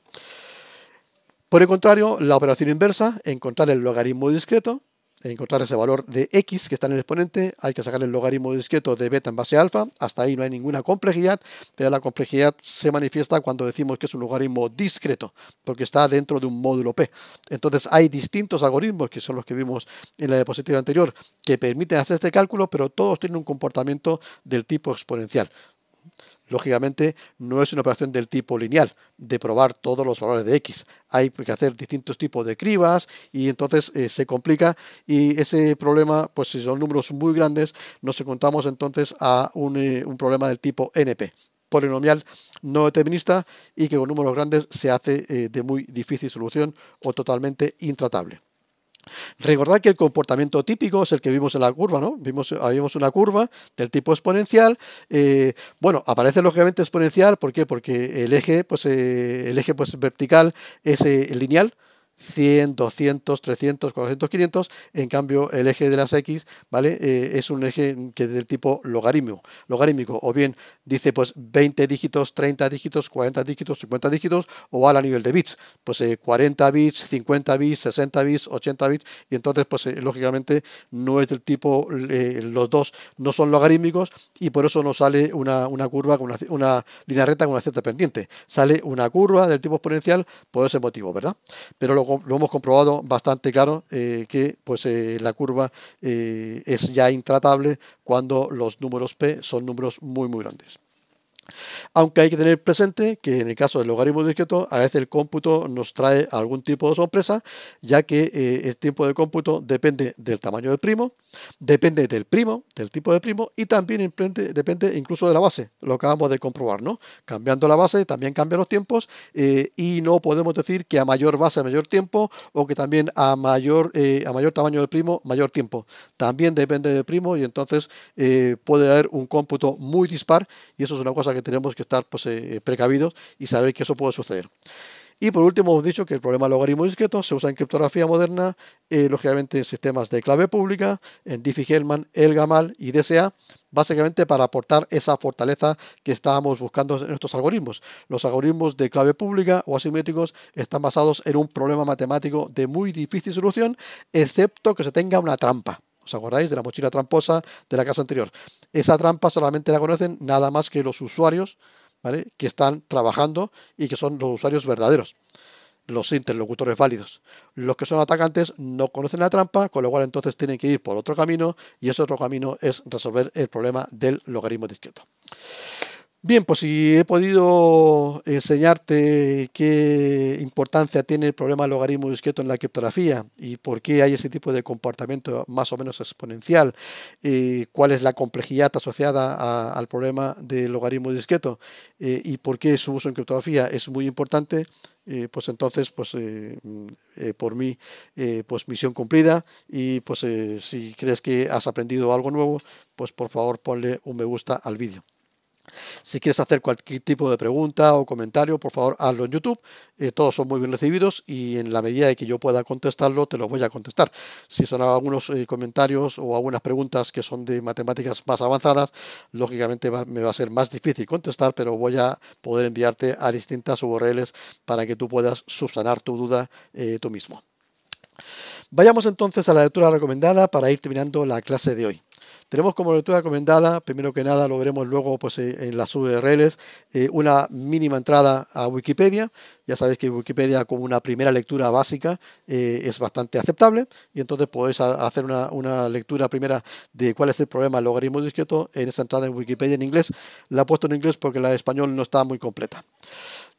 Por el contrario, la operación inversa, encontrar el logaritmo discreto, encontrar ese valor de x que está en el exponente, hay que sacar el logaritmo discreto de beta en base a alfa, hasta ahí no hay ninguna complejidad, pero la complejidad se manifiesta cuando decimos que es un logaritmo discreto, porque está dentro de un módulo P. Entonces hay distintos algoritmos, que son los que vimos en la diapositiva anterior, que permiten hacer este cálculo, pero todos tienen un comportamiento del tipo exponencial. Lógicamente, no es una operación del tipo lineal, de probar todos los valores de x. Hay que hacer distintos tipos de cribas y entonces eh, se complica y ese problema, pues si son números muy grandes, nos encontramos entonces a un, eh, problema del tipo NP, polinomial no determinista y que con números grandes se hace eh, de muy difícil solución o totalmente intratable. Recordad que el comportamiento típico es el que vimos en la curva, ¿no? Vimos, una curva del tipo exponencial. Eh, bueno, aparece lógicamente exponencial, ¿por qué? Porque el eje, pues, eh, el eje pues, vertical es eh, lineal, 100, 200, 300, 400, 500. En cambio, el eje de las X, ¿vale? Eh, es un eje que es del tipo logarítmico, logarítmico. O bien dice pues 20 dígitos, 30 dígitos, 40 dígitos, 50 dígitos, o a nivel de bits. Pues 40 eh, bits, 50 bits, 60 bits, 80 bits. Y entonces, pues eh, lógicamente no es del tipo, los dos no son logarítmicos y por eso no sale una, curva, con una, una línea recta con una cierta pendiente. Sale una curva del tipo exponencial por ese motivo, ¿verdad? Pero lo lo, hemos comprobado bastante claro eh, que pues, eh, la curva eh, es ya intratable cuando los números P son números muy, muy grandes. Aunque hay que tener presente que en el caso del logaritmo discreto, a veces el cómputo nos trae algún tipo de sorpresa, ya que eh, el tiempo de cómputo depende del tamaño del primo, depende del primo, del tipo de primo, y también depende incluso de la base, lo acabamos de comprobar, ¿no? Cambiando la base también cambia los tiempos, eh, y no podemos decir que a mayor base, a mayor tiempo, o que también a mayor, eh, a mayor tamaño del primo, mayor tiempo. También depende del primo, y entonces puede haber un cómputo muy dispar, y eso es una cosa que tenemos que estar pues, eh, eh, precavidos y saber que eso puede suceder. Y por último, hemos dicho que el problema del logaritmo discreto se usa en criptografía moderna, eh, lógicamente en sistemas de clave pública, en Diffie-Hellman, Elgamal y DSA, básicamente para aportar esa fortaleza que estábamos buscando en estos algoritmos. Los algoritmos de clave pública o asimétricos están basados en un problema matemático de muy difícil solución, excepto que se tenga una trampa. ¿Os acordáis de la mochila tramposa de la casa anterior? Esa trampa solamente la conocen nada más que los usuarios que están trabajando y que son los usuarios verdaderos, los interlocutores válidos. Los que son atacantes no conocen la trampa, con lo cual entonces tienen que ir por otro camino y ese otro camino es resolver el problema del logaritmo discreto. Bien, pues si he podido enseñarte qué importancia tiene el problema del logaritmo discreto en la criptografía y por qué hay ese tipo de comportamiento más o menos exponencial, eh, cuál es la complejidad asociada al problema del logaritmo discreto eh, y por qué su uso en criptografía es muy importante, eh, pues entonces, pues mm, por mí, pues misión cumplida. Y pues si crees que has aprendido algo nuevo, pues por favor ponle un me gusta al vídeo. Si quieres hacer cualquier tipo de pregunta o comentario, por favor hazlo en YouTube. Eh, todos son muy bien recibidos y en la medida de que yo pueda contestarlo, te los voy a contestar. Si son algunos eh, comentarios o algunas preguntas que son de matemáticas más avanzadas, lógicamente me va a ser más difícil contestar, pero voy a poder enviarte a distintas URLs para que tú puedas subsanar tu duda eh, tú mismo. Vayamos entonces a la lectura recomendada para ir terminando la clase de hoy. Tenemos como lectura recomendada, primero que nada, lo veremos luego pues, eh, en las URLs, eh, una mínima entrada a Wikipedia. Ya sabéis que Wikipedia como una primera lectura básica eh, es bastante aceptable y entonces podéis hacer una, una, lectura primera de cuál es el problema del logaritmo discreto en esa entrada en Wikipedia en inglés. La he puesto en inglés porque la español no está muy completa.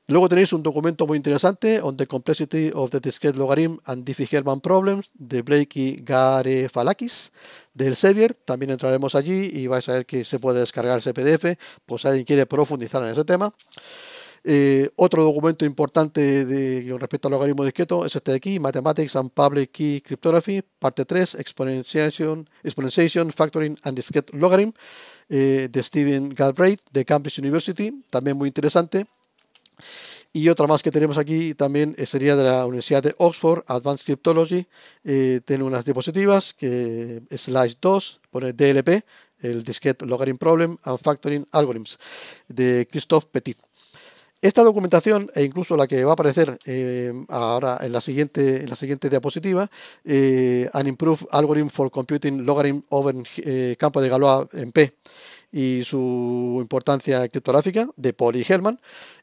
Luego tenéis un documento muy interesante, On the Complexity of the Discrete Logarithm and Diffie-Hellman Problems, de Blakey Gare Garefalakis, del Sevier. También entraremos allí y vais a ver que se puede descargar ese PDF, pues alguien quiere profundizar en ese tema. Eh, otro documento importante de, con respecto al logaritmo discreto es este de aquí, Mathematics and Public Key Cryptography, parte 3, Exponentiation, Exponentiation Factoring and Discrete Logarithm, eh, de Stephen Galbraith, de Cambridge University, también muy interesante. Y otra más que tenemos aquí también eh, sería de la Universidad de Oxford, Advanced Cryptology. Eh, tiene unas diapositivas que eh, slash 2, pone DLP, el Disquete Logarithm Problem and Factoring Algorithms, de Christophe Petit. Esta documentación, e incluso la que va a aparecer ahora en la siguiente, la siguiente diapositiva, An Improved Algorithm for Computing Logarithm Over Campo de Galois en P, y su importancia criptográfica de Paul e.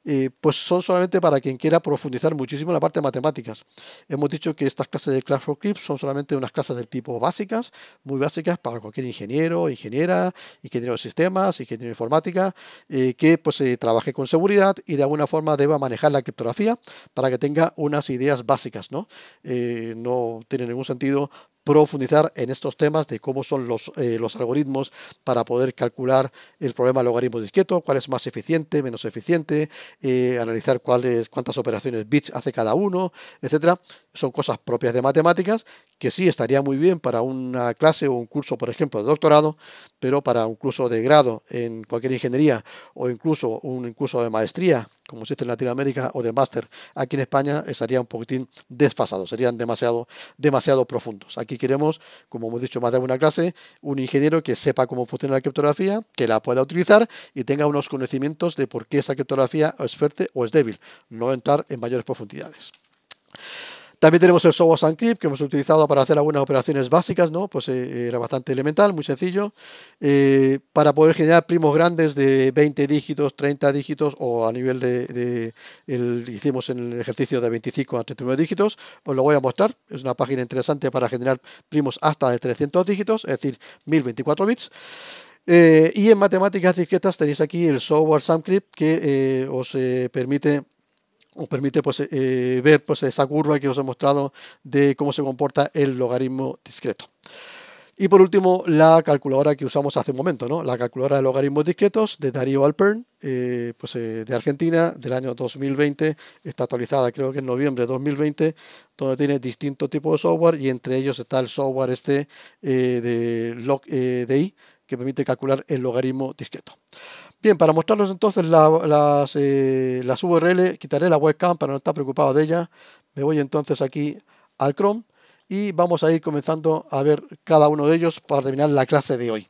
y pues son solamente para quien quiera profundizar muchísimo en la parte de matemáticas. Hemos dicho que estas clases de Class for Crypt son solamente unas clases del tipo básicas, muy básicas para cualquier ingeniero, ingeniera, ingeniero de sistemas, ingeniero de informática, que pues eh, trabaje con seguridad y de alguna forma deba manejar la criptografía para que tenga unas ideas básicas, ¿no? Eh, no tiene ningún sentido profundizar en estos temas de cómo son los, eh, los algoritmos para poder calcular el problema logaritmo disqueto, cuál es más eficiente, menos eficiente, eh, analizar cuáles, cuántas operaciones bits hace cada uno, etcétera. Son cosas propias de matemáticas que sí estaría muy bien para una clase o un curso, por ejemplo, de doctorado, pero para un curso de grado en cualquier ingeniería o incluso un curso de maestría como existe en Latinoamérica, o de máster aquí en España, estaría un poquitín desfasado, serían demasiado, demasiado profundos. Aquí queremos, como hemos dicho más de alguna clase, un ingeniero que sepa cómo funciona la criptografía, que la pueda utilizar y tenga unos conocimientos de por qué esa criptografía es fuerte o es débil, no entrar en mayores profundidades. También tenemos el software SandCrypt que hemos utilizado para hacer algunas operaciones básicas, ¿no? Pues eh, era bastante elemental, muy sencillo, eh, para poder generar primos grandes de 20 dígitos, 30 dígitos o a nivel de, el, hicimos en el ejercicio de 25 a 39 dígitos, os lo voy a mostrar, es una página interesante para generar primos hasta de 300 dígitos, es decir, 1024 bits. Eh, y en matemáticas discretas tenéis aquí el software SumCrypt que os permite nos permite pues, eh, eh, ver pues, esa curva que os he mostrado de cómo se comporta el logaritmo discreto. Y por último, la calculadora que usamos hace un momento, ¿no? la calculadora de logaritmos discretos de Darío Alpern, eh, pues, de Argentina, del año 2020, está actualizada creo que en noviembre de 2020, donde tiene distintos tipos de software y entre ellos está el software este eh, de LogDI, que permite calcular el logaritmo discreto. Bien, para mostrarles entonces las, eh, URL, quitaré la webcam para no estar preocupado de ella. Me voy entonces aquí al Chrome y vamos a ir comenzando a ver cada uno de ellos para terminar la clase de hoy.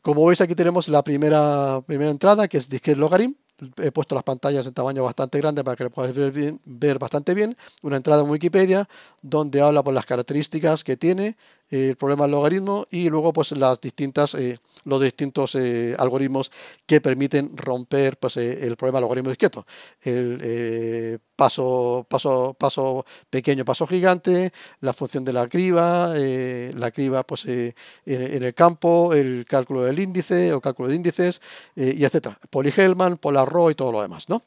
Como veis aquí tenemos la primera, primera entrada que es de Logarim. He puesto las pantallas en tamaño bastante grande para que lo podáis ver, ver bastante bien. Una entrada en Wikipedia donde habla por las características que tiene el problema del logaritmo y luego pues las distintas eh, los distintos eh, algoritmos que permiten romper pues, eh, el problema del logaritmo discreto el paso paso paso pequeño paso gigante la función de la criba la criba pues en, el campo el cálculo del índice o cálculo de índices y etcétera polar Polarro y todo lo demás no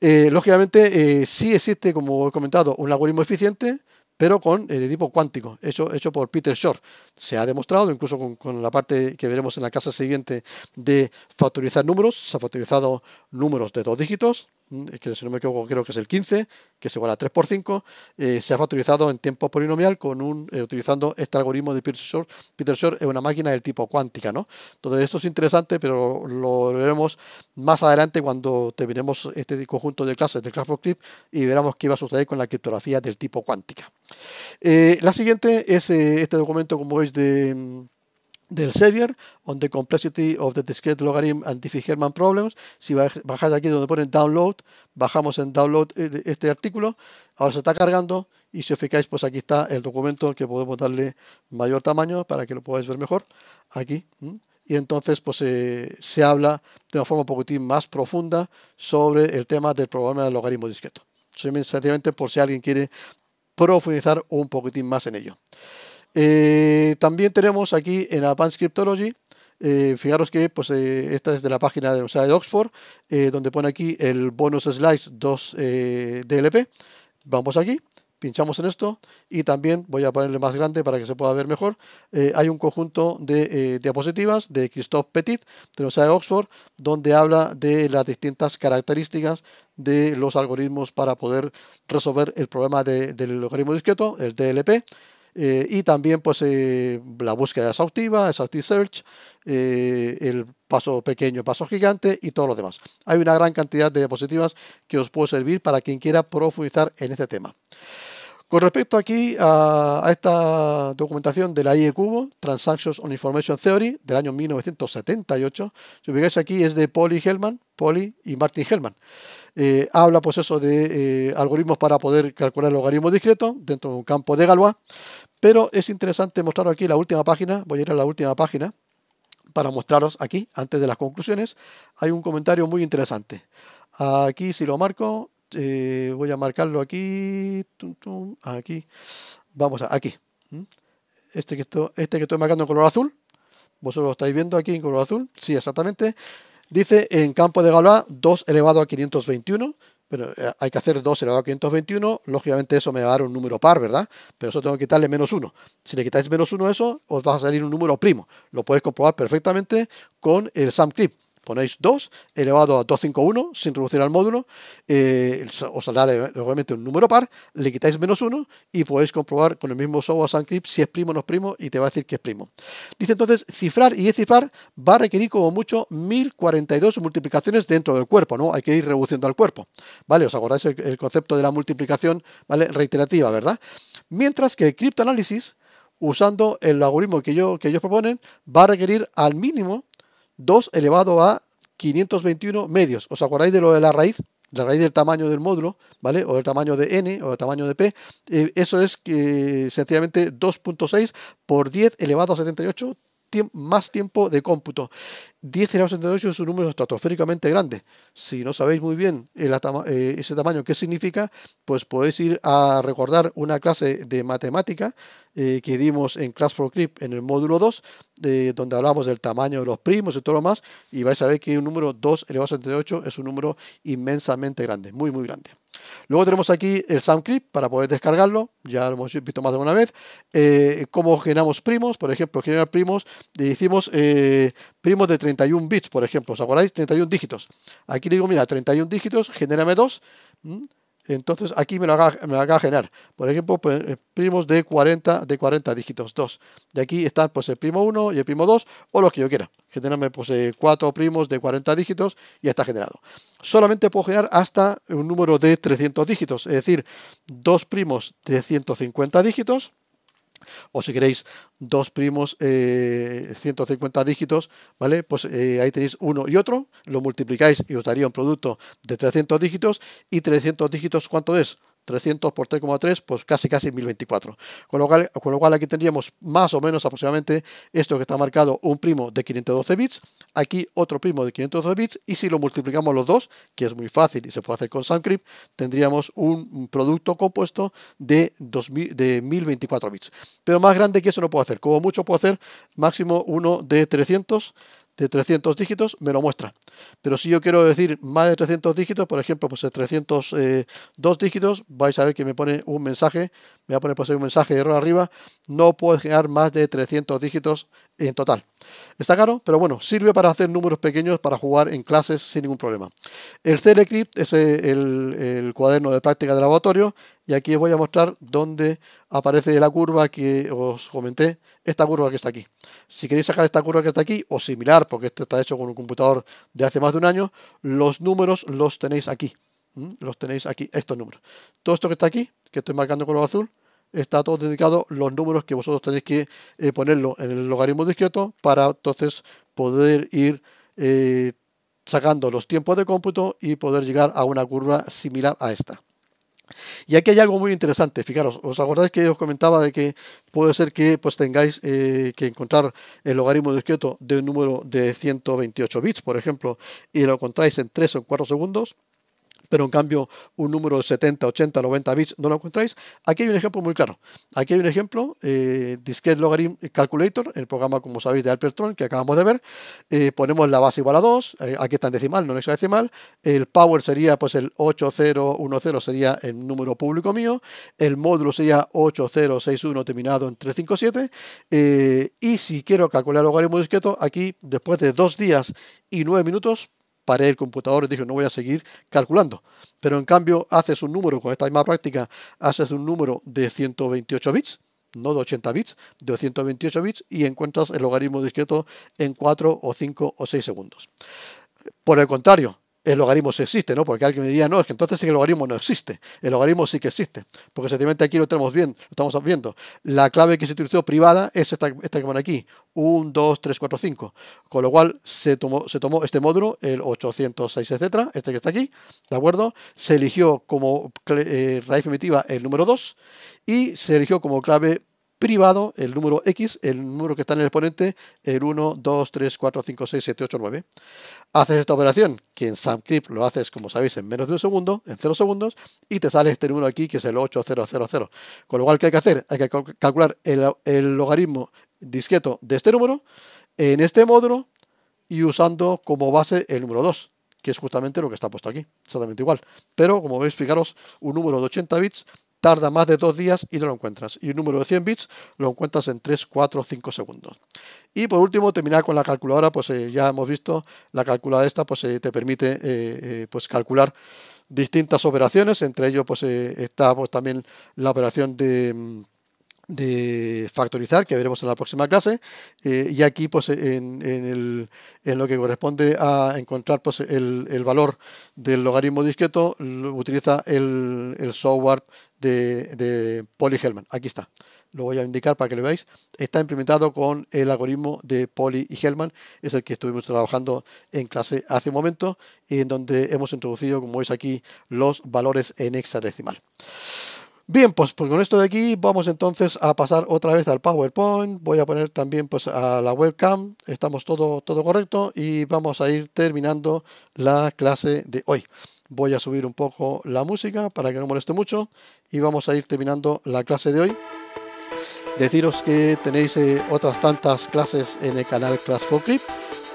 lógicamente sí existe como he comentado un algoritmo eficiente pero con el eh, tipo cuántico, hecho, hecho por Peter Shor. Se ha demostrado, incluso con, con, la parte que veremos en la casa siguiente de factorizar números, se ha factorizado números de dos dígitos, Mm, que si no me equivoco creo que es el 15, que es igual a 3 por 5, eh, se ha factorizado en tiempo polinomial con un, eh, utilizando este algoritmo de Peter Shor. Peter Shor es una máquina del tipo cuántica, ¿no? Entonces esto es interesante, pero lo veremos más adelante cuando terminemos este conjunto de clases de Craft Clip y veremos qué va a suceder con la criptografía del tipo cuántica. Eh, la siguiente es este documento, como veis, de mm, del Sevier on the complexity of the discrete logarithm and diffie problems. Si bajáis aquí donde pone download, bajamos en download eh, este artículo. Ahora se está cargando y si os fijáis, pues aquí está el documento que podemos darle mayor tamaño para que lo podáis ver mejor. Aquí. Y entonces pues eh, se habla de una forma un poquitín más profunda sobre el tema del problema del logaritmo discreto. Simplemente por si alguien quiere profundizar un poquitín más en ello. Eh, también tenemos aquí en Advanced Cryptology, eh, fijaros que pues, eh, esta es de la página de la Universidad de Oxford, donde pone aquí el bonus slice 2 DLP. Vamos aquí, pinchamos en esto y también voy a ponerle más grande para que se pueda ver mejor. hay un conjunto de diapositivas de Christophe Petit de la Universidad de Oxford donde habla de las distintas características de los algoritmos para poder resolver el problema del logaritmo discreto, el DLP. Eh, y también pues eh, la búsqueda exhaustiva, Exhaustive Search, eh, el paso pequeño, paso gigante y todo lo demás. Hay una gran cantidad de diapositivas que os puede servir para quien quiera profundizar en este tema. Con respecto aquí a, esta documentación de la IE Transactions on Information Theory, del año 1978, si os fijáis aquí es de Polly Hellman, Polly y Martin Hellman. Eh, habla pues eso de eh, algoritmos para poder calcular logaritmo discreto dentro de un campo de Galois, pero es interesante mostraros aquí la última página, voy a ir a la última página para mostraros aquí, antes de las conclusiones, hay un comentario muy interesante. Aquí si lo marco, eh, voy a marcarlo aquí, aquí, vamos a, aquí. Este que, esto, este que estoy marcando en color azul, vosotros lo estáis viendo aquí en color azul, sí, exactamente. Dice en campo de Galois 2 elevado a 521, pero eh, hay que hacer 2 elevado a 521, lógicamente eso me va a dar un número par, ¿verdad? Pero eso tengo que quitarle menos 1. Si le quitáis menos 1 a eso, os va a salir un número primo. Lo podéis comprobar perfectamente con el SAM ponéis 2 elevado a 251 sin reducir al módulo, eh, os saldrá eh, obviamente un número par, le quitáis menos 1 y podéis comprobar con el mismo software SunCrypt si es primo o no es primo y te va a decir que es primo. Dice entonces, cifrar y descifrar va a requerir como mucho 1042 multiplicaciones dentro del cuerpo, ¿no? Hay que ir reduciendo al cuerpo, ¿vale? ¿Os acordáis el, concepto de la multiplicación ¿vale? reiterativa, verdad? Mientras que el criptoanálisis usando el algoritmo que, yo, que ellos proponen, va a requerir al mínimo 2 elevado a 521 medios. ¿Os acordáis de lo de la raíz? La raíz del tamaño del módulo, ¿vale? O del tamaño de n, o el tamaño de p. Eh, eso es que sencillamente 2.6 por 10 elevado a 78 más tiempo de cómputo. 10 elevado a 78 es un número estratosféricamente grande. Si no sabéis muy bien eh, ese tamaño, qué significa, pues podéis ir a recordar una clase de matemática eh, que dimos en Class for Clip en el módulo 2, donde hablamos del tamaño de los primos y todo lo más, y vais a ver que un número 2 elevado a 78 es un número inmensamente grande, muy, muy grande. Luego tenemos aquí el SoundClip para poder descargarlo, ya lo hemos visto más de una vez. como eh, cómo generamos primos, por ejemplo, generar primos, le hicimos eh, primos de 31 bits, por ejemplo, ¿os acordáis? 31 dígitos. Aquí le digo, mira, 31 dígitos, genérame 2. Entonces aquí me lo haga, me generar. Por ejemplo, pues, eh, primos de 40, de 40 dígitos, 2. De aquí están pues el primo 1 y el primo 2 o los que yo quiera. Generarme pues 4 eh, primos de 40 dígitos y ya está generado. Solamente puedo generar hasta un número de 300 dígitos, es decir, dos primos de 150 dígitos o si queréis dos primos 150 eh, dígitos, ¿vale? Pues eh, ahí tenéis uno y otro, lo multiplicáis y os daría un producto de 300 dígitos y 300 dígitos, ¿cuánto es? 300 por 3,3, pues casi casi 1024. Con lo, cual, con lo aquí tendríamos más o menos aproximadamente esto que está marcado, un primo de 512 bits, aquí otro primo de 512 bits, y si lo multiplicamos los dos, que es muy fácil y se puede hacer con SoundCrypt, tendríamos un producto compuesto de, de 1024 bits. Pero más grande que eso no puedo hacer, como mucho puedo hacer máximo uno de 300 de 300 dígitos, me lo muestra. Pero si yo quiero decir más de 300 dígitos, por ejemplo, pues 302 eh, eh, dígitos, vais a ver que me pone un mensaje, me va a poner pues, un mensaje de error arriba, no puedo generar más de 300 dígitos en total. Está caro, pero bueno, sirve para hacer números pequeños, para jugar en clases sin ningún problema. El CLCrypt es el, el cuaderno de práctica de laboratorio, y aquí os voy a mostrar dónde aparece la curva que os comenté, esta curva que está aquí. Si queréis sacar esta curva que está aquí, o similar, porque este está hecho con un computador de hace más de un año, los números los tenéis aquí. Los tenéis aquí, estos números. Todo esto que está aquí, que estoy marcando con color azul, está todo dedicado los números que vosotros tenéis que eh, ponerlo en el logaritmo discreto para entonces poder ir eh, sacando los tiempos de cómputo y poder llegar a una curva similar a esta. Y aquí hay algo muy interesante, fijaros, ¿os acordáis que os comentaba de que puede ser que pues, tengáis eh, que encontrar el logaritmo discreto de un número de 128 bits, por ejemplo, y lo encontráis en 3 o 4 segundos? pero en cambio un número 70, 80, 90 bits no lo encontráis. Aquí hay un ejemplo muy claro. Aquí hay un ejemplo, eh, Discrete Logarithm Calculator, el programa, como sabéis, de Alpertron, que acabamos de ver. Eh, ponemos la base igual a 2, eh, aquí está en decimal, no en hexadecimal. El power sería, pues el 8010 sería el número público mío. El módulo sería 8061 terminado en 357. Eh, y si quiero calcular logaritmo discreto, aquí después de dos días y nueve minutos, paré el computador y dije, no voy a seguir calculando. Pero en cambio, haces un número, con esta misma práctica, haces un número de 128 bits, no de 80 bits, de 128 bits, y encuentras el logaritmo discreto en 4 o 5 o 6 segundos. Por el contrario, el logaritmo sí existe, ¿no? Porque alguien me diría, no, es que entonces que el logaritmo no existe. El logaritmo sí que existe. Porque sencillamente aquí lo tenemos bien, lo estamos viendo. La clave que se utilizó privada es esta, que van aquí. 1, 2, 3, 4, 5. Con lo cual se tomó, este módulo, el 806, etcétera, este que está aquí, ¿de acuerdo? Se eligió como eh, raíz primitiva el número 2 y se eligió como clave privado, el número X, el número que está en el exponente, el 1, 2, 3, 4, 5, 6, 7, 8, 9. Haces esta operación, que en SAMCrypt lo haces, como sabéis, en menos de un segundo, en 0 segundos, y te sale este número aquí, que es el 8000. Con lo cual, ¿qué hay que hacer? Hay que calcular el, logaritmo discreto de este número en este módulo y usando como base el número 2 que es justamente lo que está puesto aquí, exactamente igual. Pero como veis, fijaros, un número de 80 bits tarda más de dos días y no lo encuentras. Y un número de 100 bits lo encuentras en 3, 4, 5 segundos. Y por último, terminar con la calculadora, pues eh, ya hemos visto, la calculadora esta pues, eh, te permite eh, pues, calcular distintas operaciones, entre ellos pues, está pues, también la operación de mm, de factorizar, que veremos en la próxima clase, eh, y aquí pues, en, lo que corresponde a encontrar pues, el, valor del logaritmo discreto, utiliza el, software de, de Poly-Hellman. Aquí está, lo voy a indicar para que lo veáis. Está implementado con el algoritmo de Poli y Hellman, es el que estuvimos trabajando en clase hace un momento, y en donde hemos introducido, como veis aquí, los valores en hexadecimal. Bien, pues, pues, con esto de aquí vamos entonces a pasar otra vez al PowerPoint. Voy a poner también pues a la webcam. Estamos todo, todo correcto y vamos a ir terminando la clase de hoy. Voy a subir un poco la música para que no moleste mucho y vamos a ir terminando la clase de hoy. Deciros que tenéis eh, otras tantas clases en el canal Class for Clip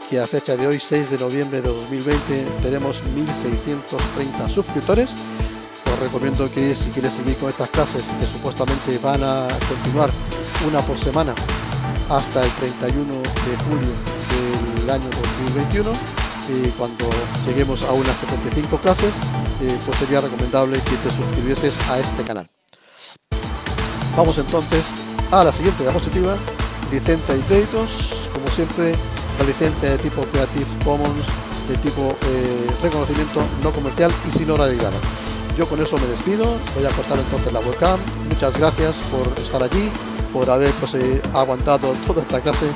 que a fecha de hoy, 6 de noviembre de 2020, tenemos 1630 suscriptores recomiendo que si quieres seguir con estas clases, que supuestamente van a continuar una por semana hasta el 31 de julio del año 2021, y cuando lleguemos a unas 75 clases, eh, pues sería recomendable que te suscribieses a este canal. Vamos entonces a la siguiente diapositiva, licencia y créditos, como siempre, la licencia de tipo Creative Commons, de tipo eh, reconocimiento no comercial y sin hora de grado. Yo con eso me despido, voy a cortar entonces la webcam. Muchas gracias por estar allí, por haber pues, eh, aguantado toda esta clase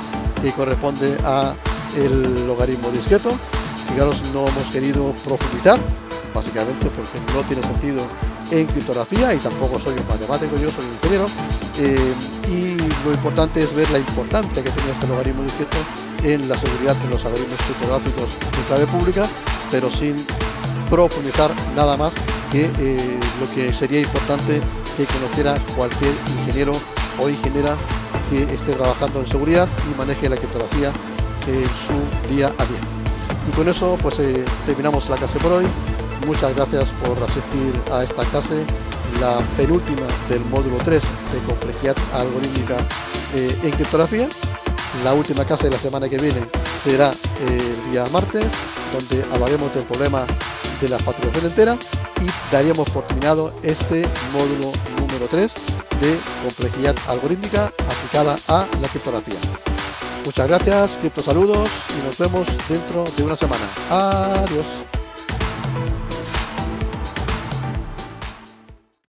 que corresponde a el logaritmo discreto. Fijaros, no hemos querido profundizar, básicamente porque no tiene sentido en criptografía y tampoco soy un matemático, yo soy un ingeniero. Eh, y lo importante es ver la importancia que tiene este logaritmo discreto en la seguridad de los algoritmos criptográficos de clave pública, pero sin profundizar nada más que eh, lo que sería importante que conociera cualquier ingeniero o ingeniera que esté trabajando en seguridad y maneje la criptografía en su día a día. Y con eso pues eh, terminamos la clase por hoy. Muchas gracias por asistir a esta clase, la penúltima del módulo 3 de complejidad algorítmica eh, en criptografía. La última clase de la semana que viene será eh, el día martes, donde hablaremos del problema de la facturación entera y daríamos por terminado este módulo número 3 de complejidad algorítmica aplicada a la criptografía. Muchas gracias, criptosaludos y nos vemos dentro de una semana. Adiós.